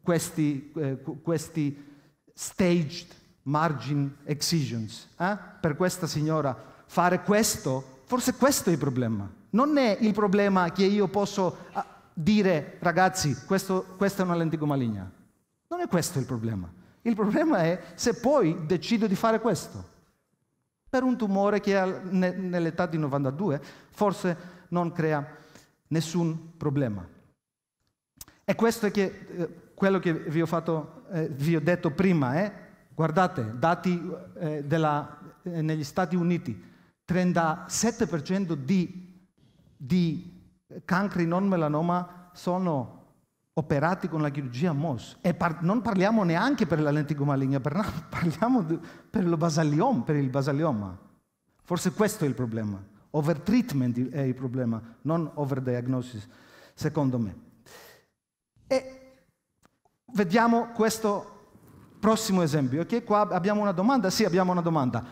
questi, eh, questi staged margin excisions. Eh? Per questa signora fare questo, forse questo è il problema. Non è il problema che io posso ah, dire ragazzi, questo, questa è una lenticchia maligna. Non è questo il problema. Il problema è se poi decido di fare questo. Per un tumore che nell'età di 92 forse non crea nessun problema. E questo è che, eh, quello che vi ho fatto eh, vi ho detto prima, eh, guardate, dati eh, della, eh, negli Stati Uniti, 37% di, di cancri non melanoma sono operati con la chirurgia MOS. E par non parliamo neanche per la lentigo maligna, per [LAUGHS] parliamo per, basalioma, per il basalioma. Forse questo è il problema. Overtreatment è il problema, non overdiagnosis, secondo me. E Vediamo questo prossimo esempio. Ok, qua abbiamo una domanda? Sì, abbiamo una domanda.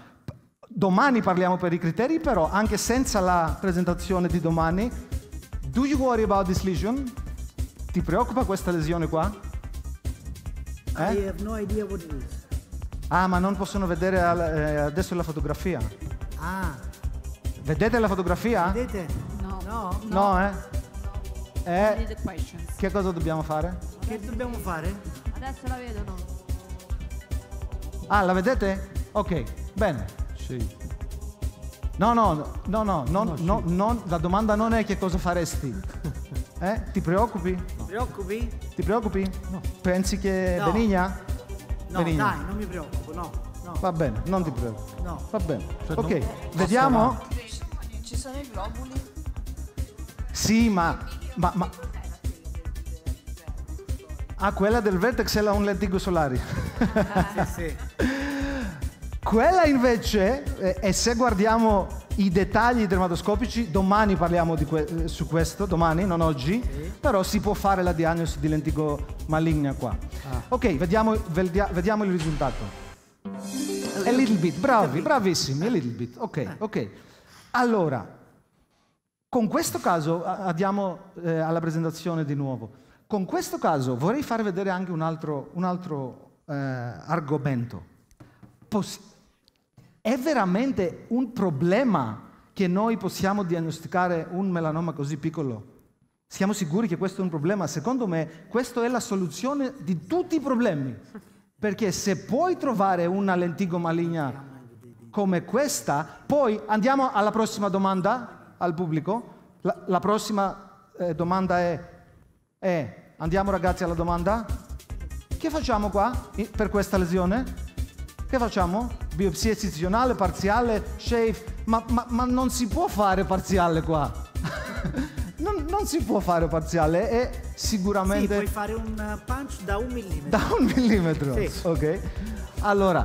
Domani parliamo per i criteri, però anche senza la presentazione di domani. Do you worry about this lesion? Ti preoccupa questa lesione qua? Eh? I have no idea what it is. Ah, ma non possono vedere eh, adesso la fotografia. Ah. Vedete la fotografia? Vedete? No. No, no. no eh? è... Eh, che cosa dobbiamo fare? Che dobbiamo fare? Adesso la vedono. Ah, la vedete? Ok, bene. Sì. No, no, no, no, no, no, no, no, la domanda non è che cosa faresti. [LAUGHS] Eh? Ti preoccupi? No. Preoccupi? Ti preoccupi? No. Pensi che no. Benigna? No, Benigna. dai, non mi preoccupo, no. no. Va bene, non ti preoccupi. No. Va bene. Cioè, ok, vediamo. Ci sono i globuli? Sì, ma ma, ma... Ah, quella del Vertex è la un lentigo solari. sì, sì. [LAUGHS] Quella invece, eh, e se guardiamo i dettagli dermatoscopici, domani parliamo que- eh, su questo, domani, non oggi, sì. però si può fare la diagnosi di lentigo maligna qua. Ah. Ok, vediamo, vediamo, il risultato. A little bit, bravi, bravissimi, a little bit, ok, eh. ok. Allora, con questo caso, andiamo eh, alla presentazione di nuovo, con questo caso vorrei far vedere anche un altro, un altro eh, argomento. Poss- è veramente un problema che noi possiamo diagnosticare un melanoma così piccolo? Siamo sicuri che questo è un problema? Secondo me questa è la soluzione di tutti i problemi. Perché se puoi trovare una lentigoma maligna come questa, poi andiamo alla prossima domanda al pubblico. La, la prossima eh, domanda è, è, andiamo ragazzi alla domanda, che facciamo qua per questa lesione? Che facciamo? Biopsia eccezionale, parziale, shave, ma, ma, ma, non si può fare parziale qua. [LAUGHS] non, non, si può fare parziale è sicuramente... Sì, puoi fare un punch da un millimetro. Da un millimetro, sì. ok. Allora,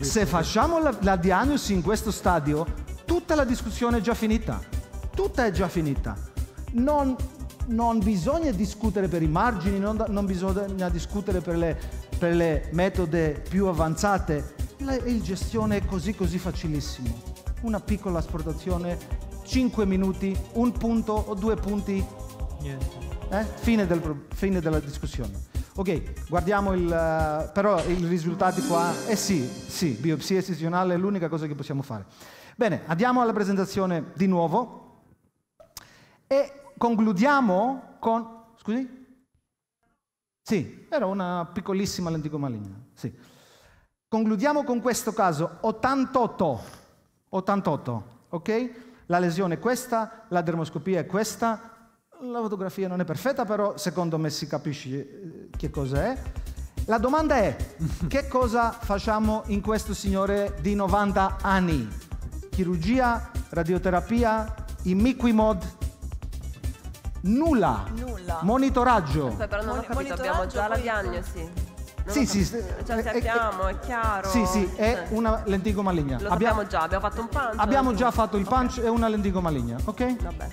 se facciamo la, la diagnosi in questo stadio, tutta la discussione è già finita tutta è già finita. Non, non bisogna discutere per i margini, non, non bisogna discutere per le, per le, metode più avanzate. La, il gestione è così così facilissimo. Una piccola asportazione, 5 minuti, un punto o due punti. Eh? Fine, del, fine della discussione. Ok, guardiamo il, uh, però i risultati qua. Eh sì, sì, biopsia eccezionale è l'unica cosa che possiamo fare. Bene, andiamo alla presentazione di nuovo. E concludiamo con... Scusi? Sì, era una piccolissima lenticomalina. Sì. Concludiamo con questo caso, 88, 88, ok? La lesione è questa, la dermoscopia è questa, la fotografia non è perfetta, però secondo me si capisce eh, che cosa è. La domanda è, [LAUGHS] che cosa facciamo in questo signore di 90 anni? Chirurgia, radioterapia, imiquimod, Nulla. Nulla. Monitoraggio. Aspetta, però non Mon- ho capito, abbiamo già la diagnosi. Non sì, sì, cioè, sappiamo, è, è, chiaro. Sì, sì, è eh. una lenticchio maligna. Lo abbiamo già, abbiamo fatto un punch. Abbiamo già fatto il punch okay. e una lenticchio maligna, ok? Vabbè.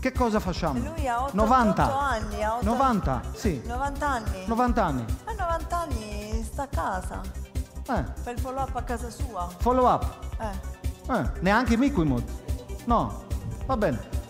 Che cosa facciamo? Lui ha 8, 90 8 anni, ha 8 90, anni. sì. 90 anni. 90 anni. A 90 anni sta a casa. Eh. il follow up a casa sua. Follow up? Eh. eh. Neanche Mikuimod? No. Va bene.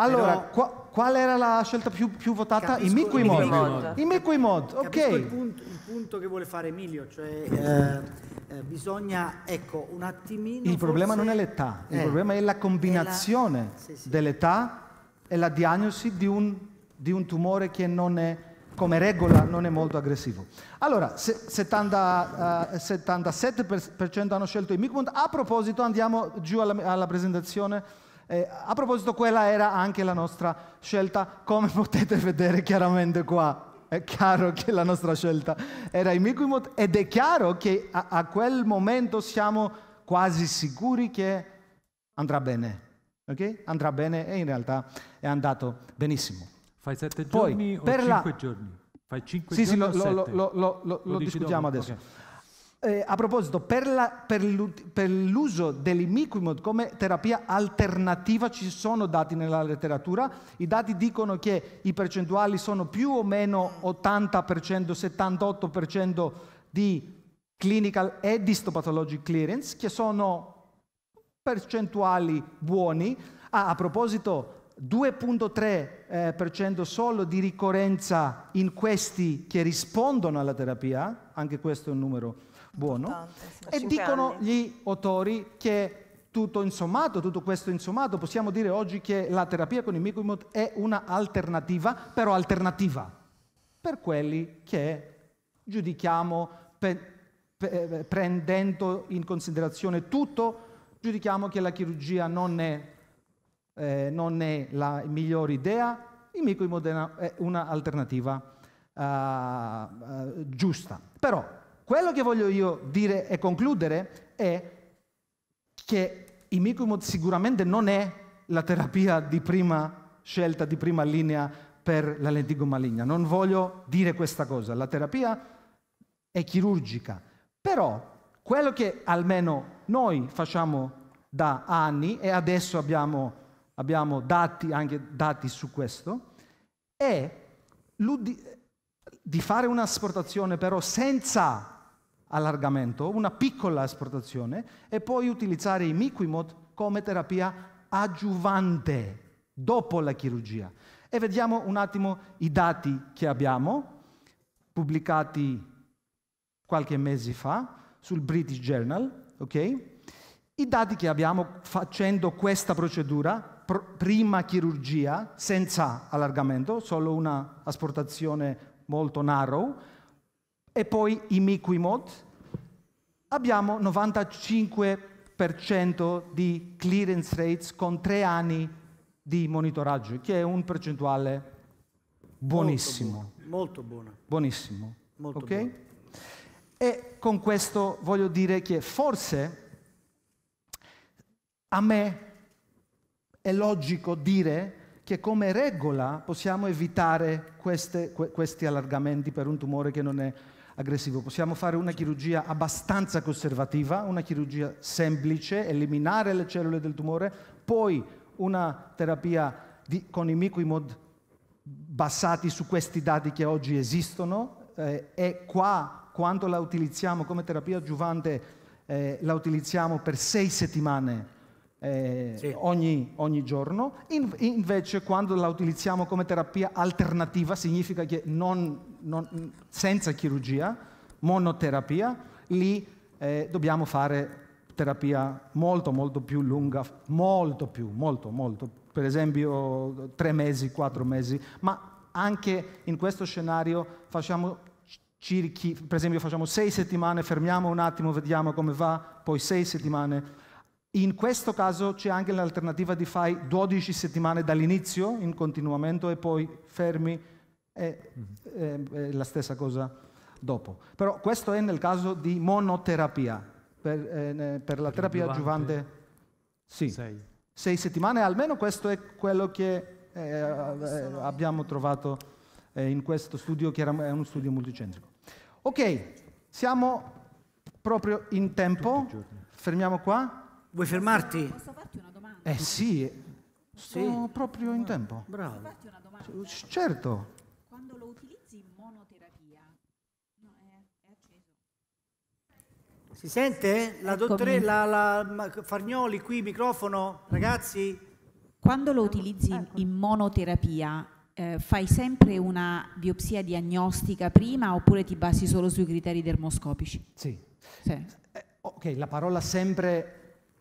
Allora, Però... qua, qual era la scelta più, più votata? I Mickey Mod. I Mickey Mod, ok. Il punto, il punto, che vuole fare Emilio, cioè... Eh... Eh, bisogna, ecco, un attimino... Il problema forse... non è l'età, il eh, problema è la combinazione è la... Sì, sì. dell'età e la diagnosi di un, di un, tumore che non è, come regola non è molto aggressivo. Allora, se, 70, uh, 77% hanno scelto i Mod. A proposito, andiamo giù alla, alla presentazione eh, a proposito, quella era anche la nostra scelta, come [LAUGHS] potete vedere chiaramente qua. È chiaro che la nostra scelta era Imiquimot ed è chiaro che a, a quel momento siamo quasi sicuri che andrà bene. Okay? Andrà bene e in realtà è andato benissimo. Fai sette Poi, giorni o cinque la... giorni? Fai cinque sì, giorni sì, lo, lo, lo, lo discutiamo dopo. adesso. Okay. Eh, a proposito, per, la, per, per l'uso dell'imiquimod come terapia alternativa ci sono dati nella letteratura, i dati dicono che i percentuali sono più o meno 80%, 78% di clinical e distopathologic clearance, che sono percentuali buoni. Ah, a proposito, 2.3% eh, solo di ricorrenza in questi che rispondono alla terapia, anche questo è un numero buono. E dicono anni. gli autori che tutto insommato, tutto questo insommato, possiamo dire oggi che la terapia con i micomod è un'alternativa, però alternativa, per quelli che giudichiamo pe, pe, eh, prendendo in considerazione tutto, giudichiamo che la chirurgia non è, eh, non è la migliore idea, il micomod è un'alternativa uh, eh, uh, eh, giusta. Però quello che voglio io dire e concludere è che il Imicumod sicuramente non è la terapia di prima scelta, di prima linea per la lentigo maligna. Non voglio dire questa cosa. La terapia è chirurgica. Però quello che almeno noi facciamo da anni, e adesso abbiamo, abbiamo dati, anche dati su questo, è di fare un'asportazione però senza allargamento, una piccola esportazione, e poi utilizzare i Miquimod come terapia aggiuvante dopo la chirurgia. E vediamo un attimo i dati che abbiamo, pubblicati qualche mese fa sul British Journal, ok? I dati che abbiamo facendo questa procedura, pr prima chirurgia, senza allargamento, solo una asportazione molto narrow, e poi i Miquimod, abbiamo 95% di clearance rates con tre anni di monitoraggio, che è un percentuale buonissimo. Molto buono. Buonissimo. Molto ok? Buono. E con questo voglio dire che forse a me è logico dire che come regola possiamo evitare queste, questi allargamenti per un tumore che non è aggressivo. Possiamo fare una chirurgia abbastanza conservativa, una chirurgia semplice, eliminare le cellule del tumore, poi una terapia di, con i microimod basati su questi dati che oggi esistono eh, e qua quando la utilizziamo come terapia giovante eh, la utilizziamo per sei settimane eh, sì. ogni, ogni, giorno, In, invece quando la utilizziamo come terapia alternativa significa che non, non, senza chirurgia, monoterapia, lì eh, dobbiamo fare terapia molto molto più lunga, molto più, molto molto, per esempio tre mesi, quattro mesi, ma anche in questo scenario facciamo circa, per esempio facciamo sei settimane, fermiamo un attimo, vediamo come va, poi sei settimane in questo caso c'è anche l'alternativa di fai 12 settimane dall'inizio in continuamento e poi fermi e, mm-hmm. e, e la stessa cosa dopo. Però questo è nel caso di monoterapia. Per, eh, per la per terapia giovante, sì. sei. sei. settimane, almeno questo è quello che eh, eh, eh, eh abbiamo trovato in questo studio, che era, è uno studio multicentrico. Ok, siamo proprio in tempo, fermiamo qua. Vuoi fermarti? Posso farti una domanda? Eh sì, sono sì. proprio in tempo. Bravo. Posso farti una domanda? C- certo. Quando lo utilizzi in monoterapia, no, è, è acceso. Si sente? La dottoressa, la, la Fargnoli qui, microfono, ragazzi. Quando lo utilizzi ecco. in, monoterapia, eh, fai sempre una biopsia diagnostica prima oppure ti basi solo sui criteri dermoscopici? Sì. sì. Eh, ok, la parola sempre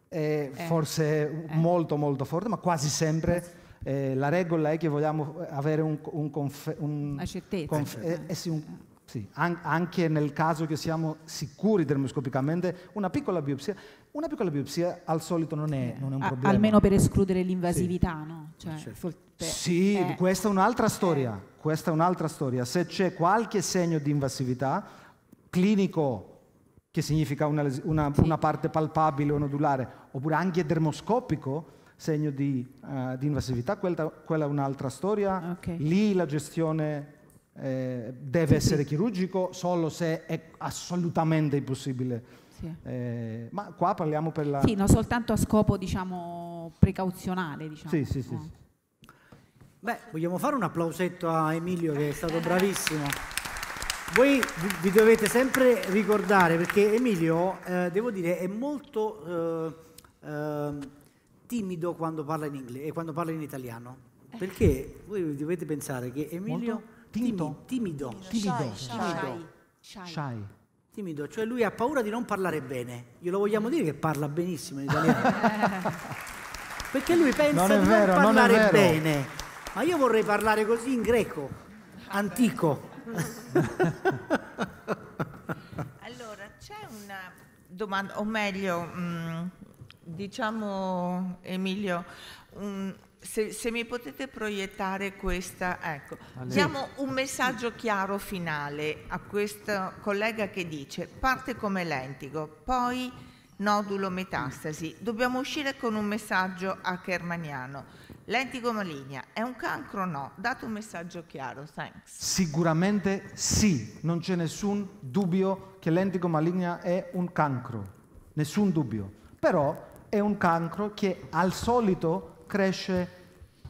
è eh. forse eh. molto molto forte, ma quasi sempre eh, la regola è che vogliamo avere un, un, conf, un certezza. Conf, eh, eh. Eh, sì, un, sì, an- anche nel caso che siamo sicuri termoscopicamente, una piccola biopsia, una piccola biopsia al solito non è, non è un problema. A- almeno per escludere l'invasività, sì. no? Cioè, certo. sol- per, sì, questa è un'altra storia. Questa è un'altra storia. Se c'è qualche segno di invasività clinico che significa una, una, una parte palpabile o nodulare, oppure anche dermoscopico, segno di, uh, di, invasività, quella, quella è un'altra storia. Okay. Lì la gestione eh, deve sì, essere sì. chirurgico solo se è assolutamente impossibile. Sì. Eh, ma qua parliamo per la... Sì, non soltanto a scopo, diciamo, precauzionale, diciamo. Sì, sì, sì. No? Beh, vogliamo fare un applausetto a Emilio che è stato bravissimo. Voi vi dovete sempre ricordare perché Emilio, eh, devo dire, è molto eh, eh, timido quando parla in inglese e eh, quando parla in italiano. Eh. Perché voi dovete pensare che Emilio è timido, timido, timido, timido, shy. timido, cioè lui ha paura di non parlare bene. Glielo vogliamo dire che parla benissimo in italiano. [LAUGHS] perché lui pensa non di vero, non parlare non bene. Ma io vorrei parlare così in greco, antico. [LAUGHS] allora, c'è una domanda, o meglio, mm, diciamo Emilio, mm, se, se, mi potete proiettare questa, ecco, ah, diamo un messaggio chiaro finale a questo collega che dice parte come lentigo, poi nodulo metastasi, dobbiamo uscire con un messaggio a Kermaniano Lenti è un cancro o no? Date un messaggio chiaro, thanks. Sicuramente sì, non c'è nessun dubbio che lentico è un cancro, nessun dubbio. Però è un cancro che al solito cresce,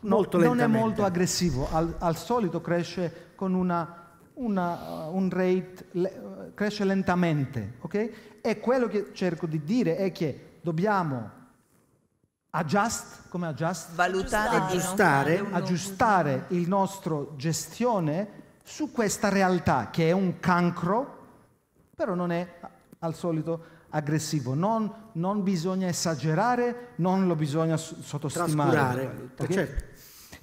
molto non lentamente. è molto aggressivo, al, al solito cresce con una, una, un rate, le, cresce lentamente, ok? E quello che cerco di dire è che dobbiamo adjust, come adjust? Valutare, aggiustare, aggiustare, il nostro gestione su questa realtà che è un cancro, però non è al solito aggressivo, non, non bisogna esagerare, non lo bisogna sottostimare. Okay? Eh, certo.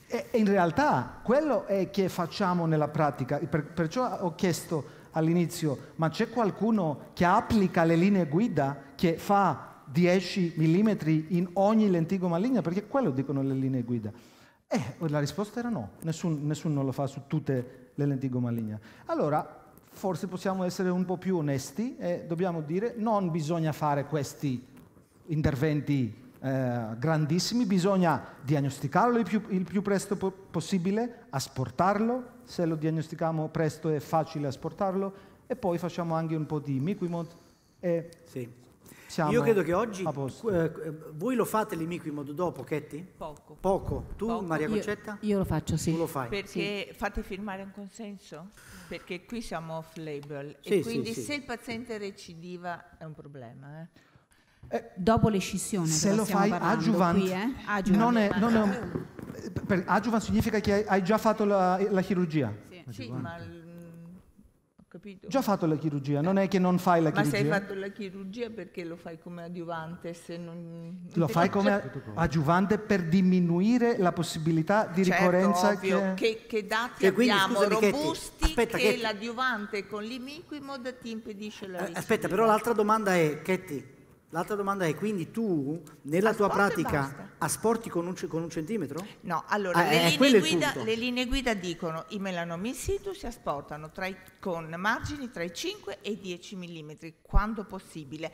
E, in realtà quello è che facciamo nella pratica, perciò ho chiesto all'inizio, ma c'è qualcuno che applica le linee guida, che fa 10 mm in ogni lentigo maligna? Perché quello dicono le linee guida. E eh, la risposta era no, nessuno lo fa su tutte le lentigo maligne. Allora, forse possiamo essere un po' più onesti e dobbiamo dire non bisogna fare questi interventi eh, grandissimi, bisogna diagnosticarlo il più, il più presto po possibile, asportarlo, se lo diagnostichiamo presto è facile asportarlo e poi facciamo anche un po' di Miquimod e sì. Siamo Io credo che oggi eh, eh, voi lo fate l'inimico in modo dopo, Chetti? Poco. Poco. Tu, Poco. Maria Concetta? Io, io, lo faccio, sì. Tu lo fai. Perché sì. fate firmare un consenso? Perché qui siamo off label sì, e quindi sì, se il paziente recidiva è un problema. Eh? Eh, dopo l'escissione, se lo fai adjuvant, qui, eh? adjuvant, non è, non è un, eh. per, adjuvant significa che hai, hai già fatto la, la chirurgia. Sì, sì ma Capito? Già fatto la chirurgia, non è che non fai la chirurgia. Ma se hai fatto la chirurgia perché lo fai come adiuvante? Se non... Lo cioè, fai come certo. adiuvante per diminuire la possibilità di certo, ricorrenza. Ovvio. Che... Che, che dati che quindi, abbiamo scusami, robusti che, aspetta, che, che l'adiuvante con l'imiquimod ti impedisce la eh, ricorrenza. Aspetta, però l'altra domanda è, Chetti, L'altra domanda è quindi tu nella a tua pratica asporti con un, con un, centimetro? No, allora ah, le, eh, linee guida, le, linee guida, dicono i melanomi in situ si asportano i, con margini tra i 5 e i 10 mm quando possibile,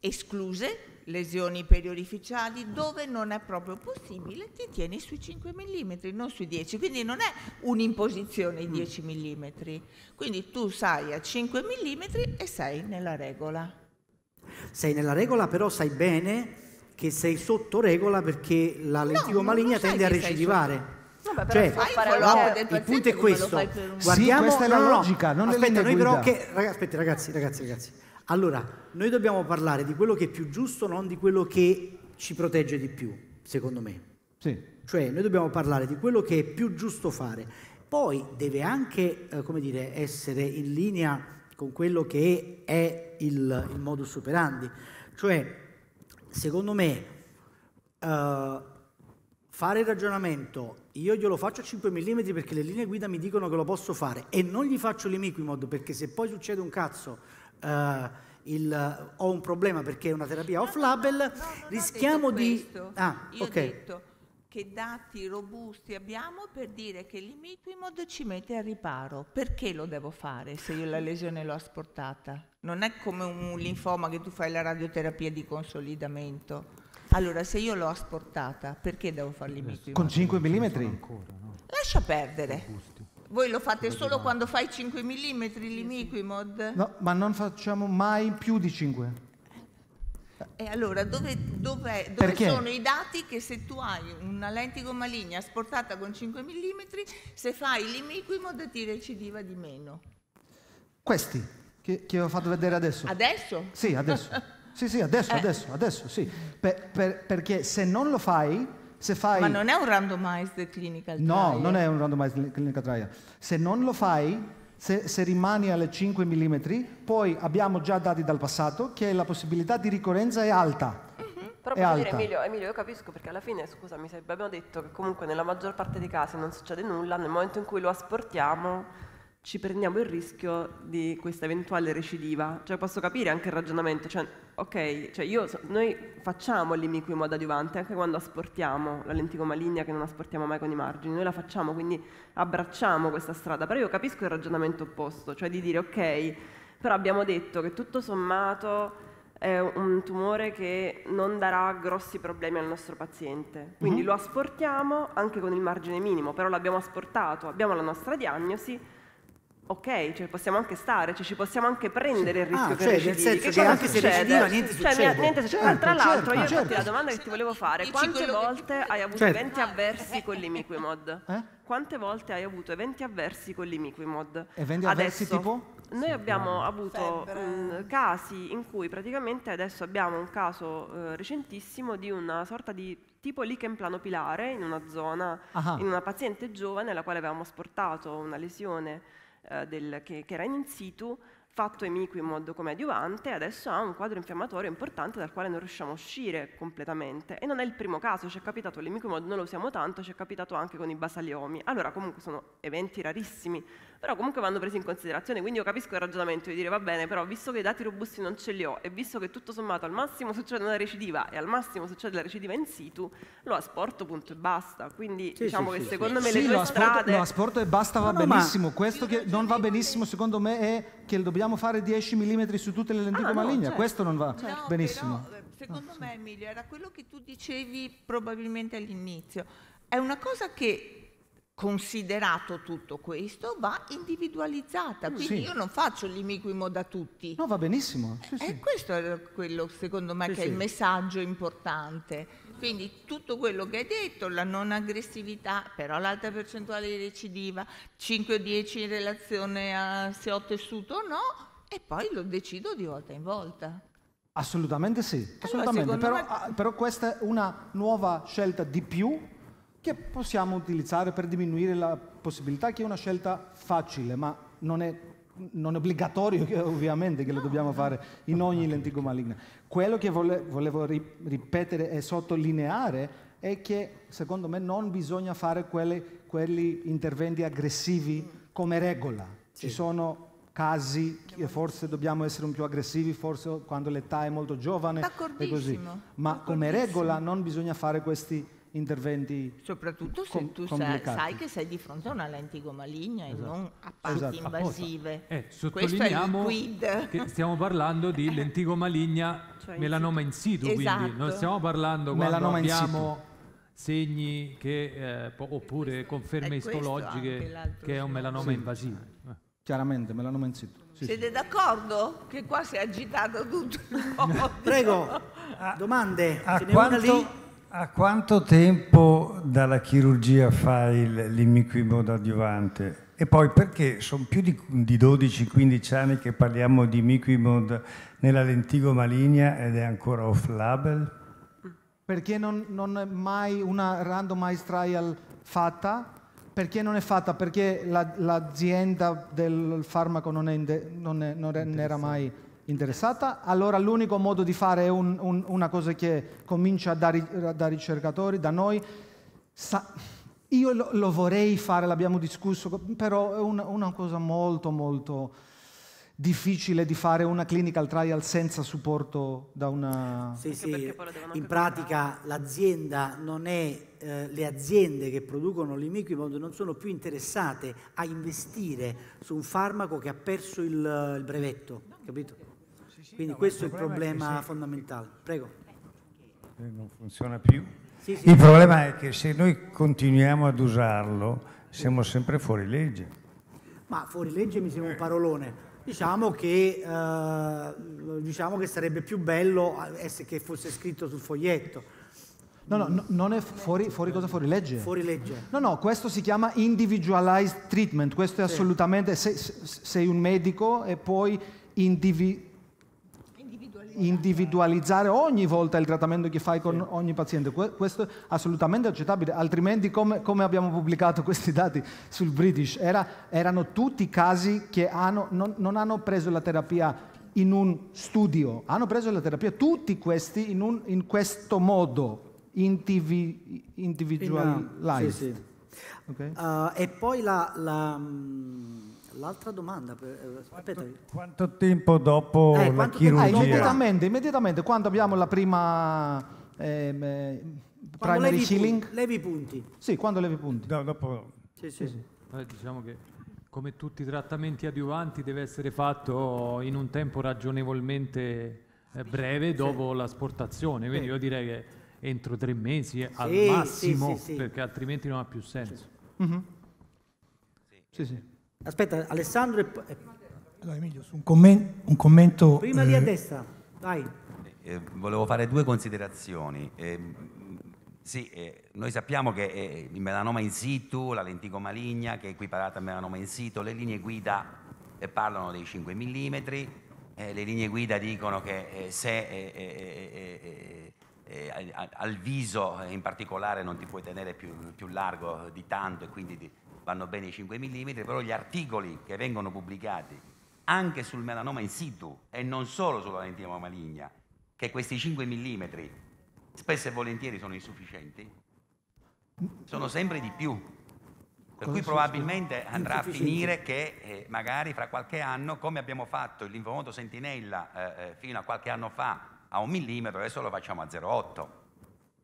escluse lesioni periorificiali ah. dove non è proprio possibile ti tieni sui 5 mm, non sui 10, quindi non è un'imposizione i 10 mm, quindi tu sai a 5 mm e sei nella regola. Sei nella regola, però sai bene che sei sotto regola perché la lentigo no, maligna tende a recidivare. Vabbè, cioè, no, il punto è questo. Guardiamo, sì, questa è la no, logica, non aspetta, noi però che, aspetta, ragazzi, ragazzi, ragazzi. Allora, noi dobbiamo parlare di quello che è più giusto, non di quello che ci protegge di più, secondo me. Sì. Cioè, noi dobbiamo parlare di quello che è più giusto fare. Poi deve anche, eh, come dire, essere in linea con quello che è il, il modus operandi. Cioè, secondo me, uh, fare il ragionamento, io glielo faccio a 5 mm perché le linee guida mi dicono che lo posso fare e non gli faccio l'imiquimod perché se poi succede un cazzo... Uh, il, ho un problema perché è una terapia off label, no, no, no, rischiamo di... Ah, Io okay. ho detto che dati robusti abbiamo per dire che l'imiquimod ci mette al riparo. Perché lo devo fare se io la lesione l'ho asportata? Non è come un linfoma che tu fai la radioterapia di consolidamento. Allora, se io l'ho asportata, perché devo fare l'imiquimod? Con 5 mm? Ancora, no? Lascia perdere. Voi lo fate solo quando fai 5 mm l'imiquimod? No, ma non facciamo mai più di 5. E allora dove, dove, dove sono i dati che se tu hai una lenticchia maligna sportata con 5 mm, se fai l'imiquimod ti recidiva di meno? Questi che, che ho fatto vedere adesso. Adesso? Sì, adesso. sì, sì, adesso, [LAUGHS] eh. adesso, adesso, sì. Per, per, perché se non lo fai, se fai... Ma non è un randomized clinical trial. No, non è un randomized clinical trial. Se non lo fai, se, se, rimani alle 5 mm, poi abbiamo già dati dal passato che la possibilità di ricorrenza è alta. Mhm. Però posso alta. dire Emilio, Emilio, io capisco perché alla fine, scusami, abbiamo detto che comunque nella maggior parte dei casi non succede nulla, nel momento in cui lo asportiamo ci prendiamo il rischio di questa eventuale recidiva. Cioè posso capire anche il ragionamento, cioè, ok, cioè io, noi facciamo l'imiquimo modo adiuvante anche quando asportiamo la lenticoma linea che non asportiamo mai con i margini, noi la facciamo, quindi abbracciamo questa strada, però io capisco il ragionamento opposto, cioè di dire ok, però abbiamo detto che tutto sommato è un tumore che non darà grossi problemi al nostro paziente. Quindi mm -hmm. lo asportiamo anche con il margine minimo, però l'abbiamo asportato, abbiamo la nostra diagnosi, ok, cioè possiamo anche stare, cioè ci possiamo anche prendere il rischio ah, che cioè, recidivi. Nel che, che cioè, anche succede? se recidiva niente cioè, succede. niente succede. Certo, Tra l'altro certo, io certo. la certo. domanda che ti volevo fare, quante volte [LAUGHS] hai avuto certo. eventi avversi con l'Imiquimod? Eh? Quante volte hai avuto eventi avversi con l'Imiquimod? Eventi avversi tipo? Noi abbiamo avuto mh, mm, casi in cui praticamente adesso abbiamo un caso eh, recentissimo di una sorta di tipo lichen planopilare in una zona, Aha. in una paziente giovane alla quale avevamo asportato una lesione eh, del, che, che, era in situ fatto emiquimod come adiuvante, adesso ha un quadro infiammatorio importante dal quale non riusciamo a uscire completamente. E non è il primo caso, ci è capitato l'emiquimod, non lo usiamo tanto, ci è capitato anche con i basaliomi. Allora comunque sono eventi rarissimi, però comunque vanno presi in considerazione, quindi io capisco il ragionamento di dire va bene, però visto che i dati robusti non ce li ho e visto che tutto sommato al massimo succede una recidiva e al massimo succede la recidiva in situ, lo asporto punto e basta. Quindi sì, diciamo sì, che sì, secondo me le due lo asporto, strade... Lo asporto e basta va no, benissimo, questo che non va benissimo secondo me è che dobbiamo vogliamo fare 10 mm su tutte le lenticchie ah, no, certo. questo non va certo. benissimo. Però, secondo ah, me, sì. Emilio, era quello che tu dicevi probabilmente all'inizio. È una cosa che considerato tutto questo, va individualizzata. Mm, quindi sì. io non faccio l'imiquimo da tutti. No, va benissimo. Sì, e sì. questo è quello, secondo me, che è il messaggio importante. Quindi tutto quello che hai detto, la non aggressività, però l'alta percentuale di recidiva, 5 o 10 in relazione a se ho tessuto o no, e poi lo decido di volta in volta. Assolutamente sì, assolutamente. Allora, però, me... Ah, però questa è una nuova scelta di più che possiamo utilizzare per diminuire la possibilità che è una scelta facile, ma non è non è obbligatorio ovviamente che lo dobbiamo fare in ogni lentigo maligna. Quello che volevo ripetere e sottolineare è che secondo me non bisogna fare quelli, quelli interventi aggressivi come regola. Sì. Ci sono casi che forse dobbiamo essere un più aggressivi, forse quando l'età è molto giovane e così. Ma come regola non bisogna fare questi interventi Soprattutto se com- tu sai, sai che sei di fronte a una lentigo maligna esatto. e non a parti esatto. invasive. Eh, sottolineiamo che stiamo parlando di [LAUGHS] lentigo maligna cioè melanoma in situ, esatto. quindi non stiamo parlando quando abbiamo segni che, eh, po- oppure conferme eh, istologiche che è un melanoma sì. invasivo. Eh. Chiaramente, melanoma in situ. Sì, Siete sì. d'accordo? Che qua si è agitato tutto. [LAUGHS] Prego, [LAUGHS] domande. A quanto, a quanto tempo dalla chirurgia fai l'imiquimod adiuvante? E poi perché sono più di, 12-15 anni che parliamo di imiquimod nella lentigo maligna ed è ancora off-label? Perché non, non è mai una randomized trial fatta perché non è fatta? Perché l'azienda del farmaco non, è, non, è, non, è, non, era mai interessata, allora l'unico modo di fare è un, un, una cosa che comincia da, da ricercatori, da noi. Sa io lo, lo, vorrei fare, l'abbiamo discusso, però è una, una cosa molto, molto difficile di fare una clinical trial senza supporto da una... Sì, sì, in pratica l'azienda non è, eh, le aziende che producono l'imiquimod non sono più interessate a investire su un farmaco che ha perso il, il brevetto, capito? Quindi questo è il problema fondamentale. Prego. Eh, non funziona più. Sì, sì. Il problema è che se noi continuiamo ad usarlo siamo sempre fuori legge. Ma fuori legge mi sembra un parolone. Diciamo che, eh, diciamo che sarebbe più bello eh, che fosse scritto sul foglietto. No, no, non è fuori, fuori, cosa fuori legge? Fuori legge. No, no, questo si chiama individualized treatment, questo è sì. assolutamente, se, sei un medico e poi individualized individualizzare ogni volta il trattamento che fai con ogni paziente. Questo è assolutamente accettabile, altrimenti come, come abbiamo pubblicato [LAUGHS] questi dati sul British, era, erano tutti casi che hanno, non, non hanno preso la terapia in un studio, hanno preso la terapia tutti questi in, un, in questo modo, indivi, individualized. In, uh, sì, sì. Okay. Uh, e poi la, la mm, L'altra domanda, eh, aspetta. Quanto, quanto tempo dopo eh, la chirurgia? Eh, immediatamente, immediatamente, quando abbiamo la prima ehm, eh, primary levi ceiling. Punti, levi punti. Sì, quando levi i punti. No, dopo... Sì, sì. sì. Vabbè, diciamo che come tutti i trattamenti adiuvanti deve essere fatto in un tempo ragionevolmente eh, breve dopo sì. l'asportazione, quindi sì. io direi che entro tre mesi sì, al massimo, perché altrimenti non ha più senso. Mm -hmm. Sì, sì. Aspetta, Alessandro e... Allora, Emilio, un, commento... Un commento Prima eh... a destra, vai. Eh, volevo fare due considerazioni. Eh, sì, eh, noi sappiamo che eh, il melanoma in situ, la lentico maligna, che è equiparata al melanoma in situ, le linee guida eh, parlano dei 5 mm, le linee guida dicono che se al viso in particolare non ti puoi tenere più, più largo di tanto e quindi di, vanno bene i 5 mm, però gli articoli che vengono pubblicati anche sul melanoma in situ e non solo sulla lentioma maligna, che questi 5 mm spesso e volentieri sono insufficienti, sono sempre di più. Per cui probabilmente andrà a finire che eh, magari fra qualche anno, come abbiamo fatto il linfomoto sentinella eh, eh fino a qualche anno fa a un millimetro, adesso lo facciamo a 0,8.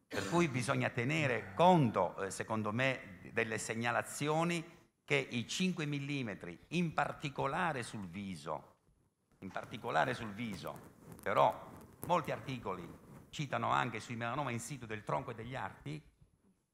Per cui bisogna tenere conto, eh, secondo me, delle segnalazioni che i 5 mm, in particolare sul viso, in particolare sul viso, però molti articoli citano anche sui melanoma in situ del tronco e degli arti,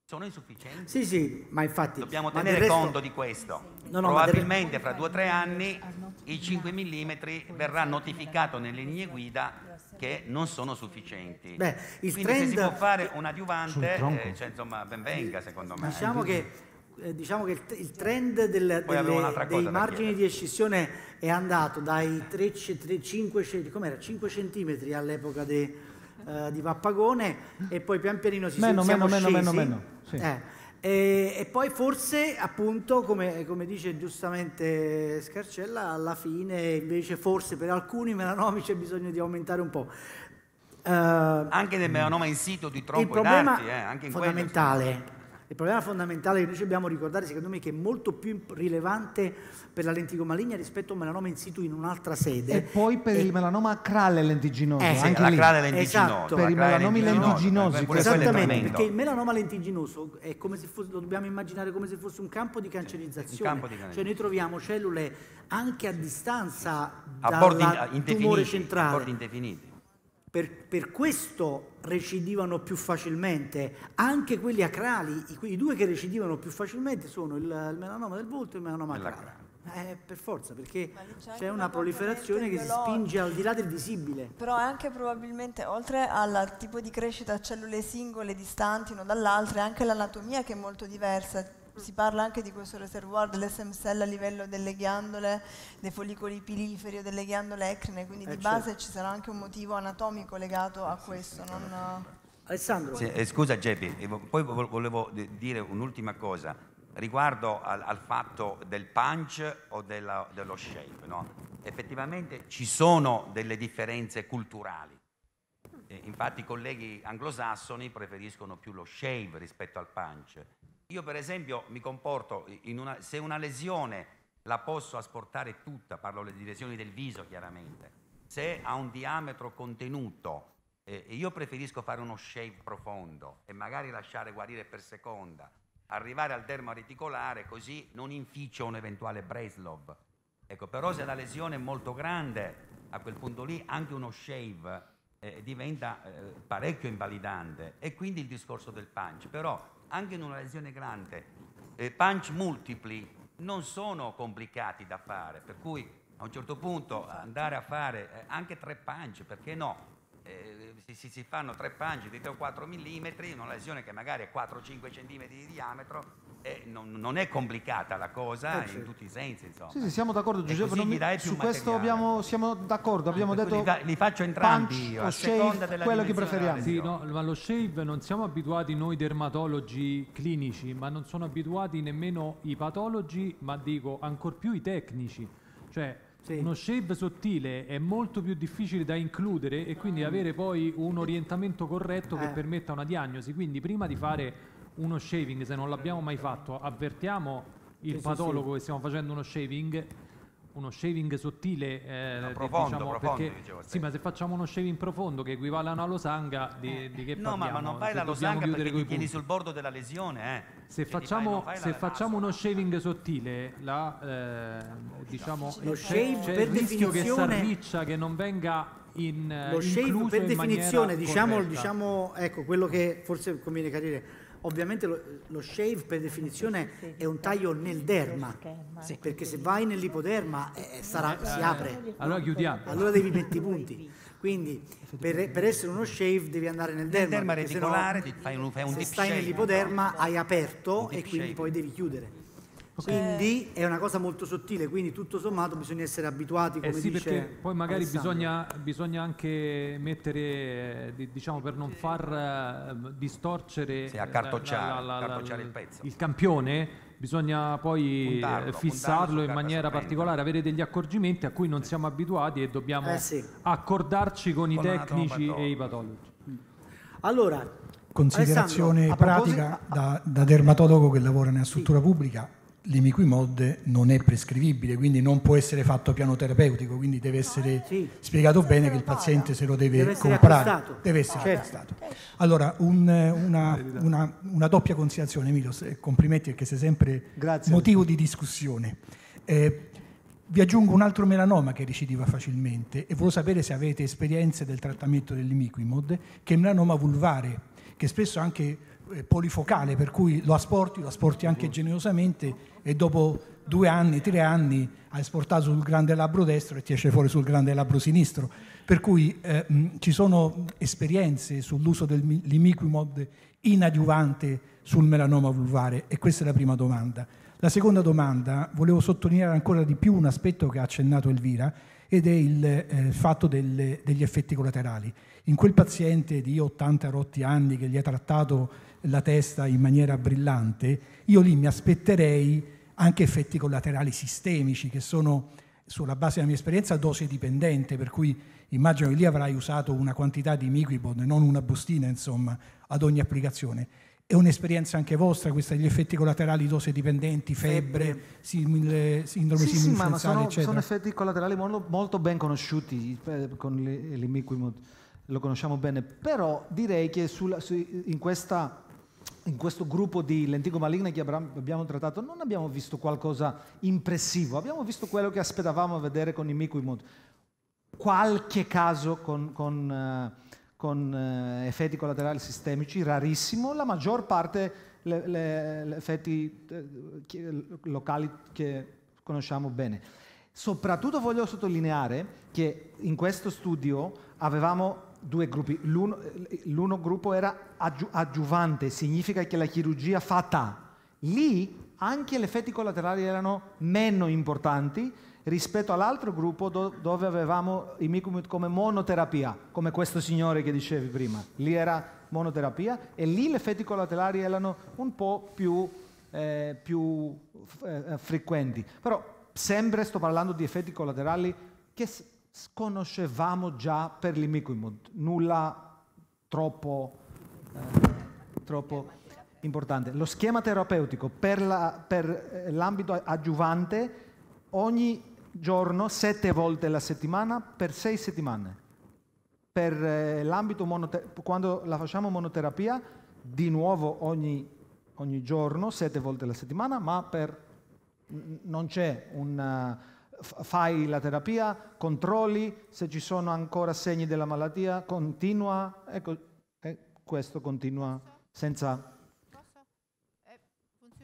sono insufficienti. Sì, sì, ma infatti... Dobbiamo tenere resto... conto di questo. No, no, Probabilmente fra due o tre anni i 5 mm verrà notificato nelle linee guida che non sono sufficienti. Beh, il trend... se si può fare un adiuvante, eh, cioè, insomma, ben venga secondo me. Diciamo che, eh, diciamo che il trend del, delle, dei margini di escissione è andato dai 3, 3, 5, 5 cm all'epoca de, eh, di Pappagone e poi pian pianino si meno, siamo meno, scesi. Meno, meno, meno, sì. Eh, e, e, poi forse, appunto, come, come, dice giustamente Scarcella, alla fine invece forse per alcuni melanomi c'è bisogno di aumentare un po'. Uh, anche del melanoma in sito di troppo in arti, eh, anche in fondamentale. Quello. Il problema fondamentale che noi dobbiamo ricordare, secondo me, che è molto più rilevante per la lenticomaligna rispetto a un melanoma in situ in un'altra sede. E poi per e... il melanoma crale lentiginoso. Eh, sì, anche la crale esatto. lentiginoso. Esatto. Per i melanomi lentiginosi. Eh, esattamente, perché il melanoma lentiginoso è come se fosse, lo dobbiamo immaginare come se fosse un campo di cancerizzazione. Campo di cioè noi troviamo cellule anche a distanza a dal tumore centrale. A bordi indefiniti. Per, per, questo recidivano più facilmente anche quelli acrali, i, i due che recidivano più facilmente sono il, il melanoma del volto e il melanoma acrale. Eh, per forza, perché c'è una, una proliferazione che si spinge al di là del visibile. Però anche probabilmente, oltre al tipo di crescita a cellule singole distanti una dall'altra, è anche l'anatomia che è molto diversa si parla anche di questo reservoir dell'SM cell a livello delle ghiandole, dei follicoli piliferi o delle ghiandole ecrine, quindi eh di certo. base ci sarà anche un motivo anatomico legato a questo. Non... Alessandro. Sì, eh, scusa Geppi, eh, poi volevo dire un'ultima cosa riguardo al, al, fatto del punch o della, dello shape. No? Effettivamente ci sono delle differenze culturali. Eh, infatti i colleghi anglosassoni preferiscono più lo shave rispetto al punch io per esempio mi comporto, una, se una lesione la posso asportare tutta, parlo di lesioni del viso chiaramente, se ha un diametro contenuto, eh, io preferisco fare uno shave profondo e magari lasciare guarire per seconda, arrivare al dermo reticolare così non inficio un eventuale Breslov. Ecco, però se la lesione è molto grande, a quel punto lì anche uno shave eh, diventa eh, parecchio invalidante e quindi il discorso del punch. Però anche in una lesione grande, eh, punch multipli non sono complicati da fare, per cui a un certo punto andare a fare eh, anche tre punch, perché no? Eh, si, si, fanno tre punch di 3 o 4 mm, una lesione che magari è 4-5 cm di diametro, eh, non, non, è complicata la cosa eh sì. in tutti i sensi. Insomma. Sì, sì, siamo d'accordo Giuseppe, non mi, su questo abbiamo, siamo d'accordo, ah, abbiamo per detto... Li, li, faccio entrambi io, a seconda della quello che preferiamo. Sì, no, ma lo shave non siamo abituati noi dermatologi clinici, ma non sono abituati nemmeno i patologi, ma dico ancor più i tecnici. Cioè, sì. Uno shave sottile è molto più difficile da includere e quindi ah. avere poi un orientamento corretto eh. che permetta una diagnosi. Quindi prima di fare uno shaving se non l'abbiamo mai fatto, avvertiamo il sì, patologo sì, sì. che stiamo facendo uno shaving uno shaving sottile eh, no, profondo, diciamo, profondo perché, sì ma se facciamo uno shaving profondo che equivale a una losanga di, eh, di che no ma, ma, non fai se la losanga perché ti tieni sul bordo della lesione eh. se facciamo, fai, se la facciamo la uno shaving sottile la, eh, diciamo lo shave cioè, per il rischio che sarriccia che non venga in, eh, lo shave per definizione diciamo, diciamo ecco quello che forse conviene carire, Ovviamente lo, lo shave per definizione è un taglio nel derma, sì. perché se vai nell'ipoderma eh, eh sarà, eh, si eh, apre. Allora chiudiamo. Allora devi mettere i punti. Quindi per, per, essere uno shave devi andare nel derma, nel derma reticolare, no, fai un, fai un se stai nell'ipoderma hai aperto e quindi shave. poi devi chiudere. Okay. Quindi cioè è una cosa molto sottile, quindi tutto sommato bisogna essere abituati eh come eh sì, perché poi magari bisogna, bisogna, anche mettere, eh, diciamo, per non far uh, distorcere sì, eh, accartocciare, la, la, la, il pezzo. Il campione bisogna poi puntarlo, fissarlo puntarlo in maniera particolare, avere degli accorgimenti a cui non siamo abituati e dobbiamo eh sì. accordarci con, con i tecnici e i patologi. Allora, considerazione pratica da, da, dermatologo che lavora nella struttura sì. pubblica, l'imiquimod non è prescrivibile, quindi non può essere fatto piano terapeutico, quindi deve essere eh, sì. spiegato bene che il paziente se lo deve, deve comprare, acquistato. deve essere certo. acquistato. Allora, un, una, una, una, doppia considerazione, Emilio, complimenti perché sei sempre Grazie. motivo di discussione. Eh, vi aggiungo un altro melanoma che recidiva facilmente e volevo sapere se avete esperienze del trattamento dell'imiquimod, che è il melanoma vulvare, che spesso anche polifocale, per cui lo asporti, lo asporti anche mm. generosamente e dopo due anni, tre anni hai asportato sul grande labbro destro e ti esce fuori sul grande labbro sinistro. Per cui eh, mh, mm, ci sono esperienze sull'uso dell'imiquimod inadiuvante sul melanoma vulvare e questa è la prima domanda. La seconda domanda, volevo sottolineare ancora di più un aspetto che ha accennato Elvira ed è il eh, fatto delle, degli effetti collaterali. In quel paziente di 80-80 anni che gli ha trattato la testa in maniera brillante, io lì mi aspetterei anche effetti collaterali sistemici che sono, sulla base della mia esperienza, dose dipendente, per cui immagino che lì avrai usato una quantità di Miquibond, non una bustina, insomma, ad ogni applicazione. È un'esperienza anche vostra questa degli effetti collaterali dose dipendenti, febbre, simile, sindrome sì, simile sì, ma sono, eccetera? sono effetti collaterali molto, molto ben conosciuti eh, con l'imiquimod, lo conosciamo bene, però direi che sulla, su, in questa in questo gruppo di lentigo maligno che abbiamo trattato non abbiamo visto qualcosa impressivo, abbiamo visto quello che aspettavamo a vedere con i Miquimod, qualche caso con, con, eh, con, eh, effetti collaterali sistemici, rarissimo, la maggior parte le, le, le effetti eh, locali che conosciamo bene. Soprattutto voglio sottolineare che in questo studio avevamo due gruppi. L'uno, l'uno gruppo era aggiu- aggiuvante, significa che la chirurgia fatta lì anche gli effetti collaterali erano meno importanti rispetto all'altro gruppo do- dove avevamo i micumit come monoterapia, come questo signore che dicevi prima. Lì era monoterapia e lì gli effetti collaterali erano un po' più, eh, più eh, frequenti. Però sempre sto parlando di effetti collaterali che sconoscevamo già per l'Imikuimod, nulla troppo, eh, troppo importante. Lo schema terapeutico per, la, per eh, l'ambito aggiuvante ogni giorno, sette volte alla settimana, per sei settimane. Per eh, l'ambito monoterapia, quando la facciamo monoterapia, di nuovo ogni, ogni giorno, sette volte alla settimana, ma per, non c'è un fai la terapia, controlli se ci sono ancora segni della malattia, continua, ecco, eh, questo continua Posso? senza... Posso? Eh,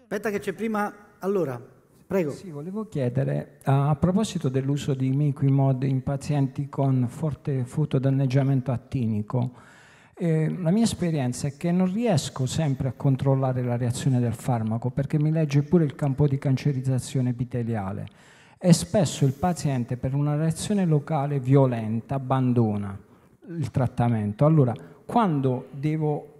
Aspetta che c'è prima, allora, prego. Sì, volevo chiedere, a proposito dell'uso di Miquimod in pazienti con forte fotodanneggiamento attinico, eh, la mia esperienza è che non riesco sempre a controllare la reazione del farmaco perché mi legge pure il campo di cancerizzazione epiteliale e spesso il paziente per una reazione locale violenta abbandona il trattamento. Allora, quando devo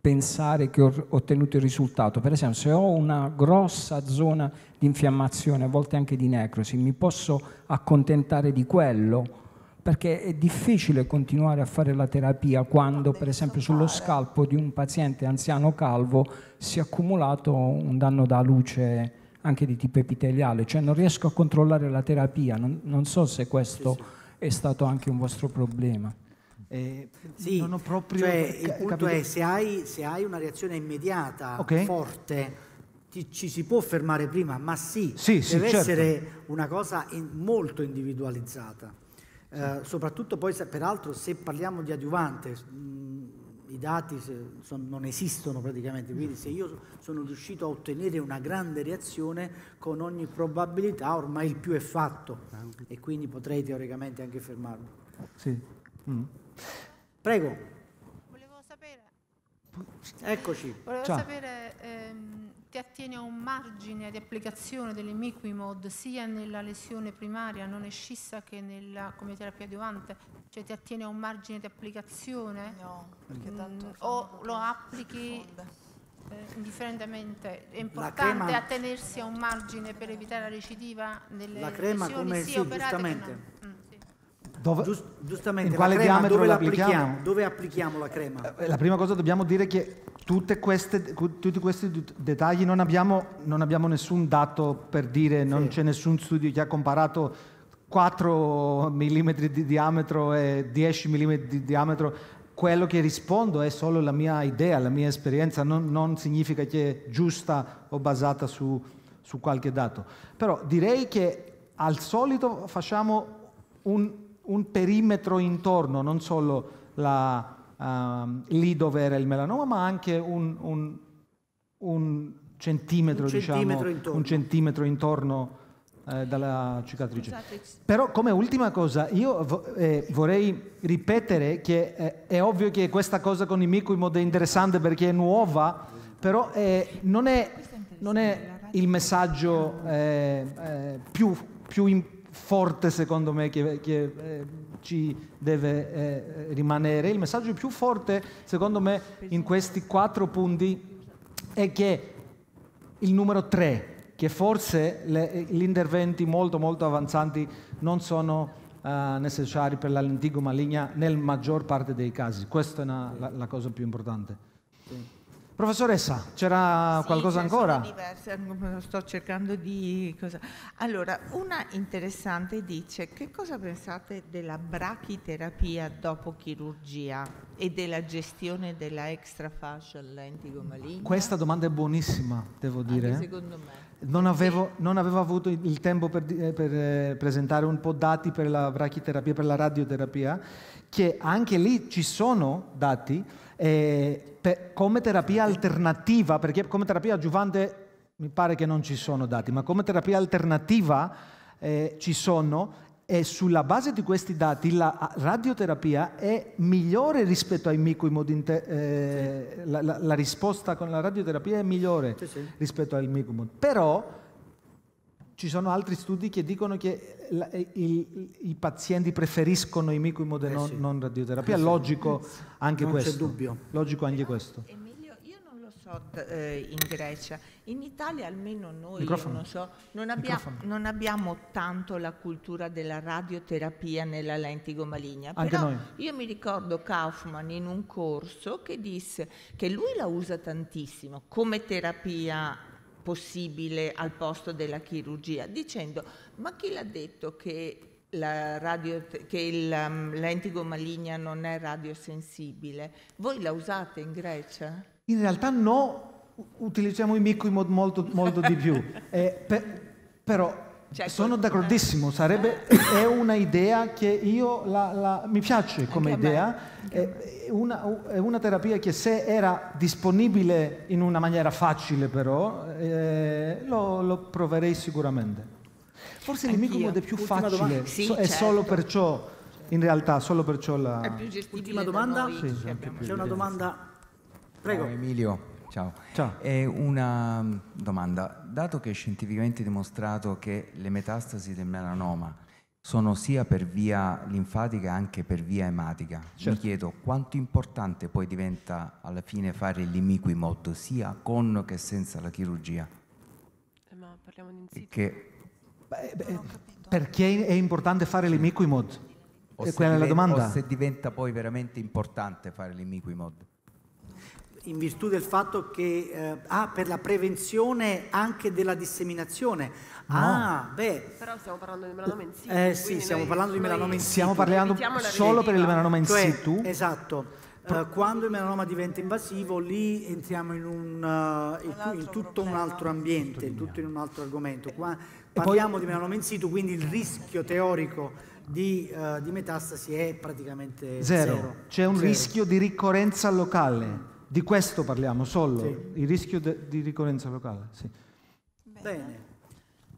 pensare che ho ottenuto il risultato, per esempio se ho una grossa zona di infiammazione, a volte anche di necrosi, mi posso accontentare di quello? Perché è difficile continuare a fare la terapia quando, per esempio, sullo scalpo di un paziente anziano calvo si è accumulato un danno da luce anche di tipo epiteliale, cioè non riesco a controllare la terapia, non, non so se questo sì, sì. è stato anche un vostro problema. Eh, sì, non ho proprio cioè, il punto capito. è se hai, se hai, una reazione immediata, okay. forte, ti, ci si può fermare prima, ma sì, sì deve sì, certo. essere certo. una cosa in, molto individualizzata. Eh, soprattutto poi, se, peraltro, se parliamo di adiuvante, mh, i dati non esistono praticamente, quindi se io sono riuscito a ottenere una grande reazione, con ogni probabilità ormai il più è fatto e quindi potrei teoricamente anche fermarlo. Sì. Mm. Prego. Volevo sapere. Eccoci. Volevo Ciao. sapere ehm, che attiene a un margine di applicazione dell'emiquimod sia nella lesione primaria non escissa che nella, come terapia adiuvante, cioè ti attiene a un margine di applicazione? No, perché mm, tanto... Mh, o lo applichi eh, indifferentemente? È importante crema, attenersi a un margine per evitare la recidiva delle la crema lesioni come, sia sì, operate mm, dove, Giust giustamente, in quale crema, diametro dove la applichiamo? Dove applichiamo la crema? Eh, la prima cosa dobbiamo dire che queste, tutti questi dettagli non abbiamo, non abbiamo, nessun dato per dire, non c'è nessun studio che ha comparato 4 mm di diametro e 10 mm di diametro. Quello che rispondo è solo la mia idea, la mia esperienza, non, non significa che è giusta o basata su, su qualche dato. Però direi che al solito facciamo un, un perimetro intorno, non solo la, um, lì dove era il melanoma, ma anche un, un, un centimetro, un diciamo, centimetro intorno, un centimetro intorno eh, dalla cicatrice. Scusate. Però come ultima cosa, io vo- eh, vorrei ripetere che eh, è ovvio che questa cosa con i micomod è interessante perché è nuova, però eh, non è, non, è, il messaggio eh, eh, più, più importante forte secondo me che, che eh, ci deve eh, rimanere, il messaggio più forte secondo me in questi quattro punti è che il numero tre, che forse le, gli interventi molto molto avanzanti non sono eh, necessari per l'antico maligna nel maggior parte dei casi, questa è una, la, la, cosa più importante. Sì. Professoressa, c'era sì, qualcosa ancora? sono Diverse, sto cercando di... Cosa. Allora, una interessante dice che cosa pensate della brachiterapia dopo chirurgia e della gestione della extrafacial lentigo maligna? Questa domanda è buonissima, devo dire. Eh. secondo me. Non avevo, non avevo, avuto il tempo per, eh, per, eh, presentare un po' dati per la brachiterapia, per la radioterapia, che anche lì ci sono dati, eh, per, come terapia alternativa, perché come terapia aggiuvante mi pare che non ci sono dati, ma come terapia alternativa eh, ci sono e sulla base di questi dati la radioterapia è migliore rispetto ai micoimod, eh, sì. la, la, la, risposta con la radioterapia è migliore sì, sì. rispetto al micoimod. Però ci sono altri studi che dicono che eh, la, eh, il, i pazienti preferiscono i microimode eh non, sì. non, radioterapia. Eh Logico, sì. anche non c'è dubbio. Logico anche questo. Emilio, io non lo so eh, in Grecia, in Italia almeno noi non, so, non, abbia, non, abbiamo tanto la cultura della radioterapia nella lentigo maligna. Anche però noi. io mi ricordo Kaufman in un corso che disse che lui la usa tantissimo come terapia possibile al posto della chirurgia, dicendo ma chi l'ha detto che la radio, che il, um, l'entigo maligna non è radiosensibile. Voi la usate in Grecia? In realtà no, utilizziamo i microimod molto, molto di più. [LAUGHS] Eh, per, però cioè, sono d'accordissimo, eh. sarebbe, [LAUGHS] è una idea che io la, la, mi piace come idea è eh, eh, una, è una, terapia che se era disponibile in una maniera facile però, eh, lo, lo, proverei sicuramente. Forse il nemico è più facile sì, so, certo. è solo perciò, in realtà, solo perciò la... È più Ultima domanda? Sì, sì, c'è più una domanda... Prego. Oh, Emilio. Ciao. Ciao. È una mm, domanda. Dato che è scientificamente dimostrato che le metastasi del melanoma sono sia per via linfatica anche per via ematica. Certo. Mi chiedo quanto importante poi diventa alla fine fare l'imiquimod sia con che senza la chirurgia. Eh, ma parliamo di insidio. Che... Beh, eh, beh, perché è importante fare l'imiquimod? O e quella è la domanda. O se diventa poi veramente importante fare l'imiquimod? in virtù del fatto che eh, ah, per la prevenzione anche della disseminazione, No. Ah, beh. Però stiamo parlando di melanoma in situ. Eh sì, stiamo parlando di melanoma in situ. Stiamo parlando solo per il melanoma in cioè, situ. Esatto. Uh, quando il melanoma diventa invasivo, lì entriamo in, un, uh, in, tutto problema. un altro ambiente, in tutto in un altro argomento. Eh, Qua, parliamo poi, di melanoma in situ, quindi il rischio teorico di, uh, di metastasi è praticamente zero. zero. C'è un zero. rischio di ricorrenza locale, di questo parliamo solo, sì. il rischio de, di ricorrenza locale. Sì. Bene. Bene.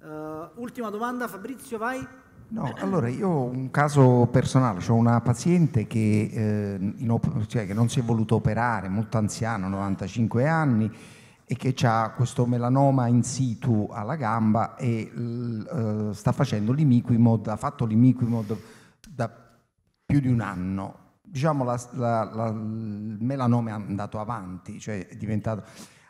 Uh, ultima domanda, Fabrizio, vai. No, allora io ho un caso personale, ho cioè una paziente che, eh, op- cioè che, non si è voluta operare, molto anziana, 95 anni, e che ha questo melanoma in situ alla gamba e eh, sta facendo l'imiquimod, ha fatto l'imiquimod da più di un anno. Diciamo la, la, la, il melanoma è andato avanti, cioè è diventato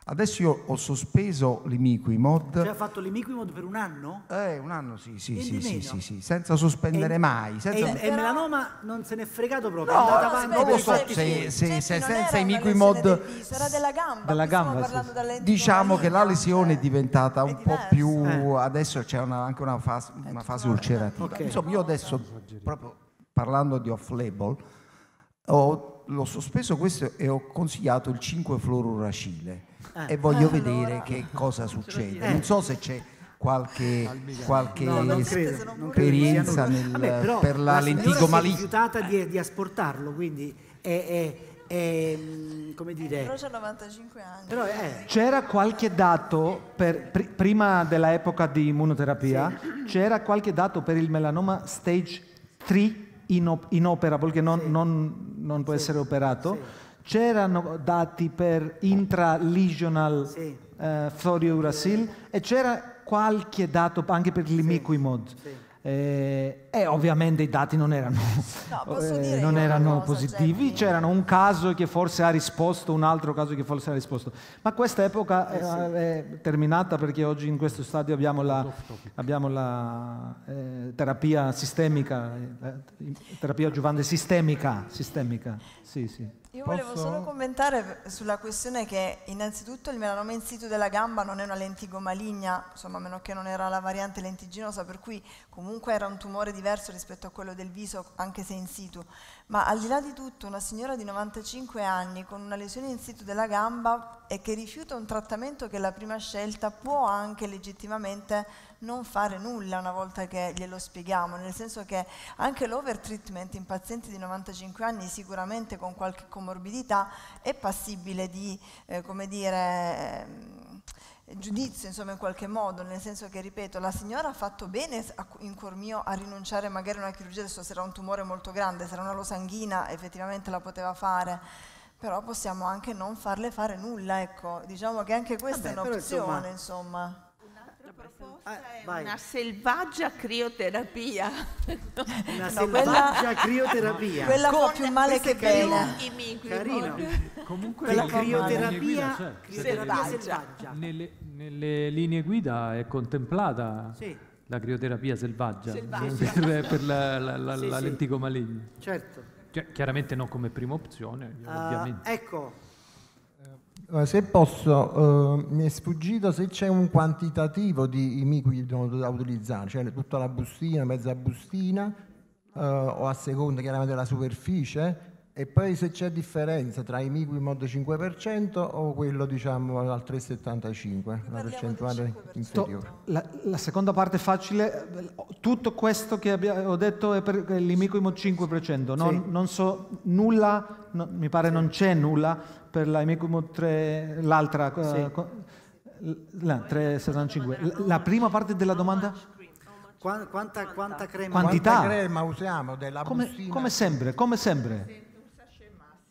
Adesso io ho sospeso l'Imiquimod. Cioè ha fatto l'Imiquimod per un anno? Eh, un anno sì, sì, sì, sì, sì, sì, senza sospendere e, mai. Senza... E, e, Melanoma non se n'è fregato proprio, no, è andata Non lo so se, se, cioè, se, se senza Imiquimod... Sarà della gamba, della gamba sì. Diciamo che la lesione è diventata è un po' più... Eh. Adesso c'è una, anche una fase, una fase ulcerativa. Okay. Insomma, io adesso, proprio parlando di off-label, l'ho sospeso questo e ho consigliato il 5-fluoruracile ah. e voglio eh, allora. vedere [LAUGHS] che cosa succede. Non so se c'è qualche, qualche no, credo, esperienza nel, Vabbè, per la, la lentigomalia. Si è rifiutata di, di, asportarlo, quindi è, è eh, come dire, eh, però c'è 95 anni. Eh. C'era qualche dato per, pr prima dell'epoca di immunoterapia, sì. c'era qualche dato per il melanoma stage 3 inop- inoperable che non, sì. non, non può sì. essere operato c'erano dati per intralesional sì. eh, Floriouracil sì. e c'era qualche dato anche per l'imiquimod. Sì. Eh, e ovviamente i dati non erano, no, [LAUGHS] eh, non erano positivi, c'erano un caso che forse ha risposto, un altro caso che forse ha risposto, ma questa epoca eh, sì. Eh, è terminata perché oggi in questo stadio abbiamo la, abbiamo la eh, terapia sistemica, eh, terapia giovane sistemica. sistemica. Sì, sì. Io volevo Posso... solo commentare sulla questione che innanzitutto il melanoma in situ della gamba non è una lentigo maligna, insomma a meno che non era la variante lentiginosa, per cui comunque era un tumore diverso rispetto a quello del viso, anche se in situ. Ma al di là di tutto, una signora di 95 anni con una lesione in situ della gamba e che rifiuta un trattamento che è la prima scelta può anche legittimamente non fare nulla una volta che glielo spieghiamo, nel senso che anche l'overtreatment in pazienti di 95 anni sicuramente con qualche comorbidità è passibile di, eh, come dire, ehm, giudizio insomma in qualche modo, nel senso che ripeto, la signora ha fatto bene in cuor mio a rinunciare magari a una chirurgia, adesso sarà un tumore molto grande, sarà una losanghina, effettivamente la poteva fare però possiamo anche non farle fare nulla, ecco, diciamo che anche questa Vabbè, è un'opzione, insomma. insomma. L'altra proposta ah, è vai. una selvaggia crioterapia. [LAUGHS] Una no, selvaggia quella, crioterapia. Quella fa più male che bene. Carino. Comunque quella crioterapia, selvaggia. Nelle, nelle, linee guida è contemplata sì. la crioterapia selvaggia, selvaggia. [LAUGHS] per, per, la, la, la, sì, la lentigo maligna. Certo. Cioè, chiaramente non come prima opzione, uh, ovviamente. Ah, ecco, eh, se posso, eh, mi è sfuggito se c'è un quantitativo di imiquidi da utilizzare, cioè tutta la bustina, mezza bustina, eh, o a seconda chiaramente della superficie, e poi se c'è differenza tra i miqui in modo 5% o quello diciamo al 3,75, la percentuale inferiore. La, la, seconda parte facile, tutto questo che abbia, ho detto è per l'imiquimo 5%, non, sì. non so nulla, no, mi pare sì. non c'è nulla per la 3, l'altra, eh, sì. la 365. La, la prima parte della domanda? Quanta, quanta, quanta crema, Quantità. Quanta crema usiamo della come, come sempre, come sempre.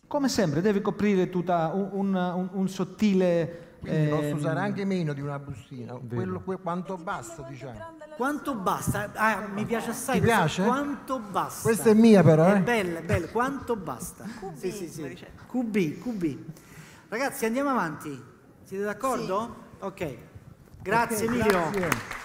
Come sempre, deve coprire tutta un, un, un, un sottile quindi eh, posso ehm, usare anche meno di una bustina, quello, quello, quanto basta diciamo. Quanto basta? Ah, mi piace assai. Ti piace? Quanto basta. Questa è mia però. Eh? È bella, è bella, quanto basta. QB, sì, sì, sì. QB, QB. Ragazzi andiamo avanti, siete d'accordo? Sì. Ok, grazie okay, Emilio. Grazie.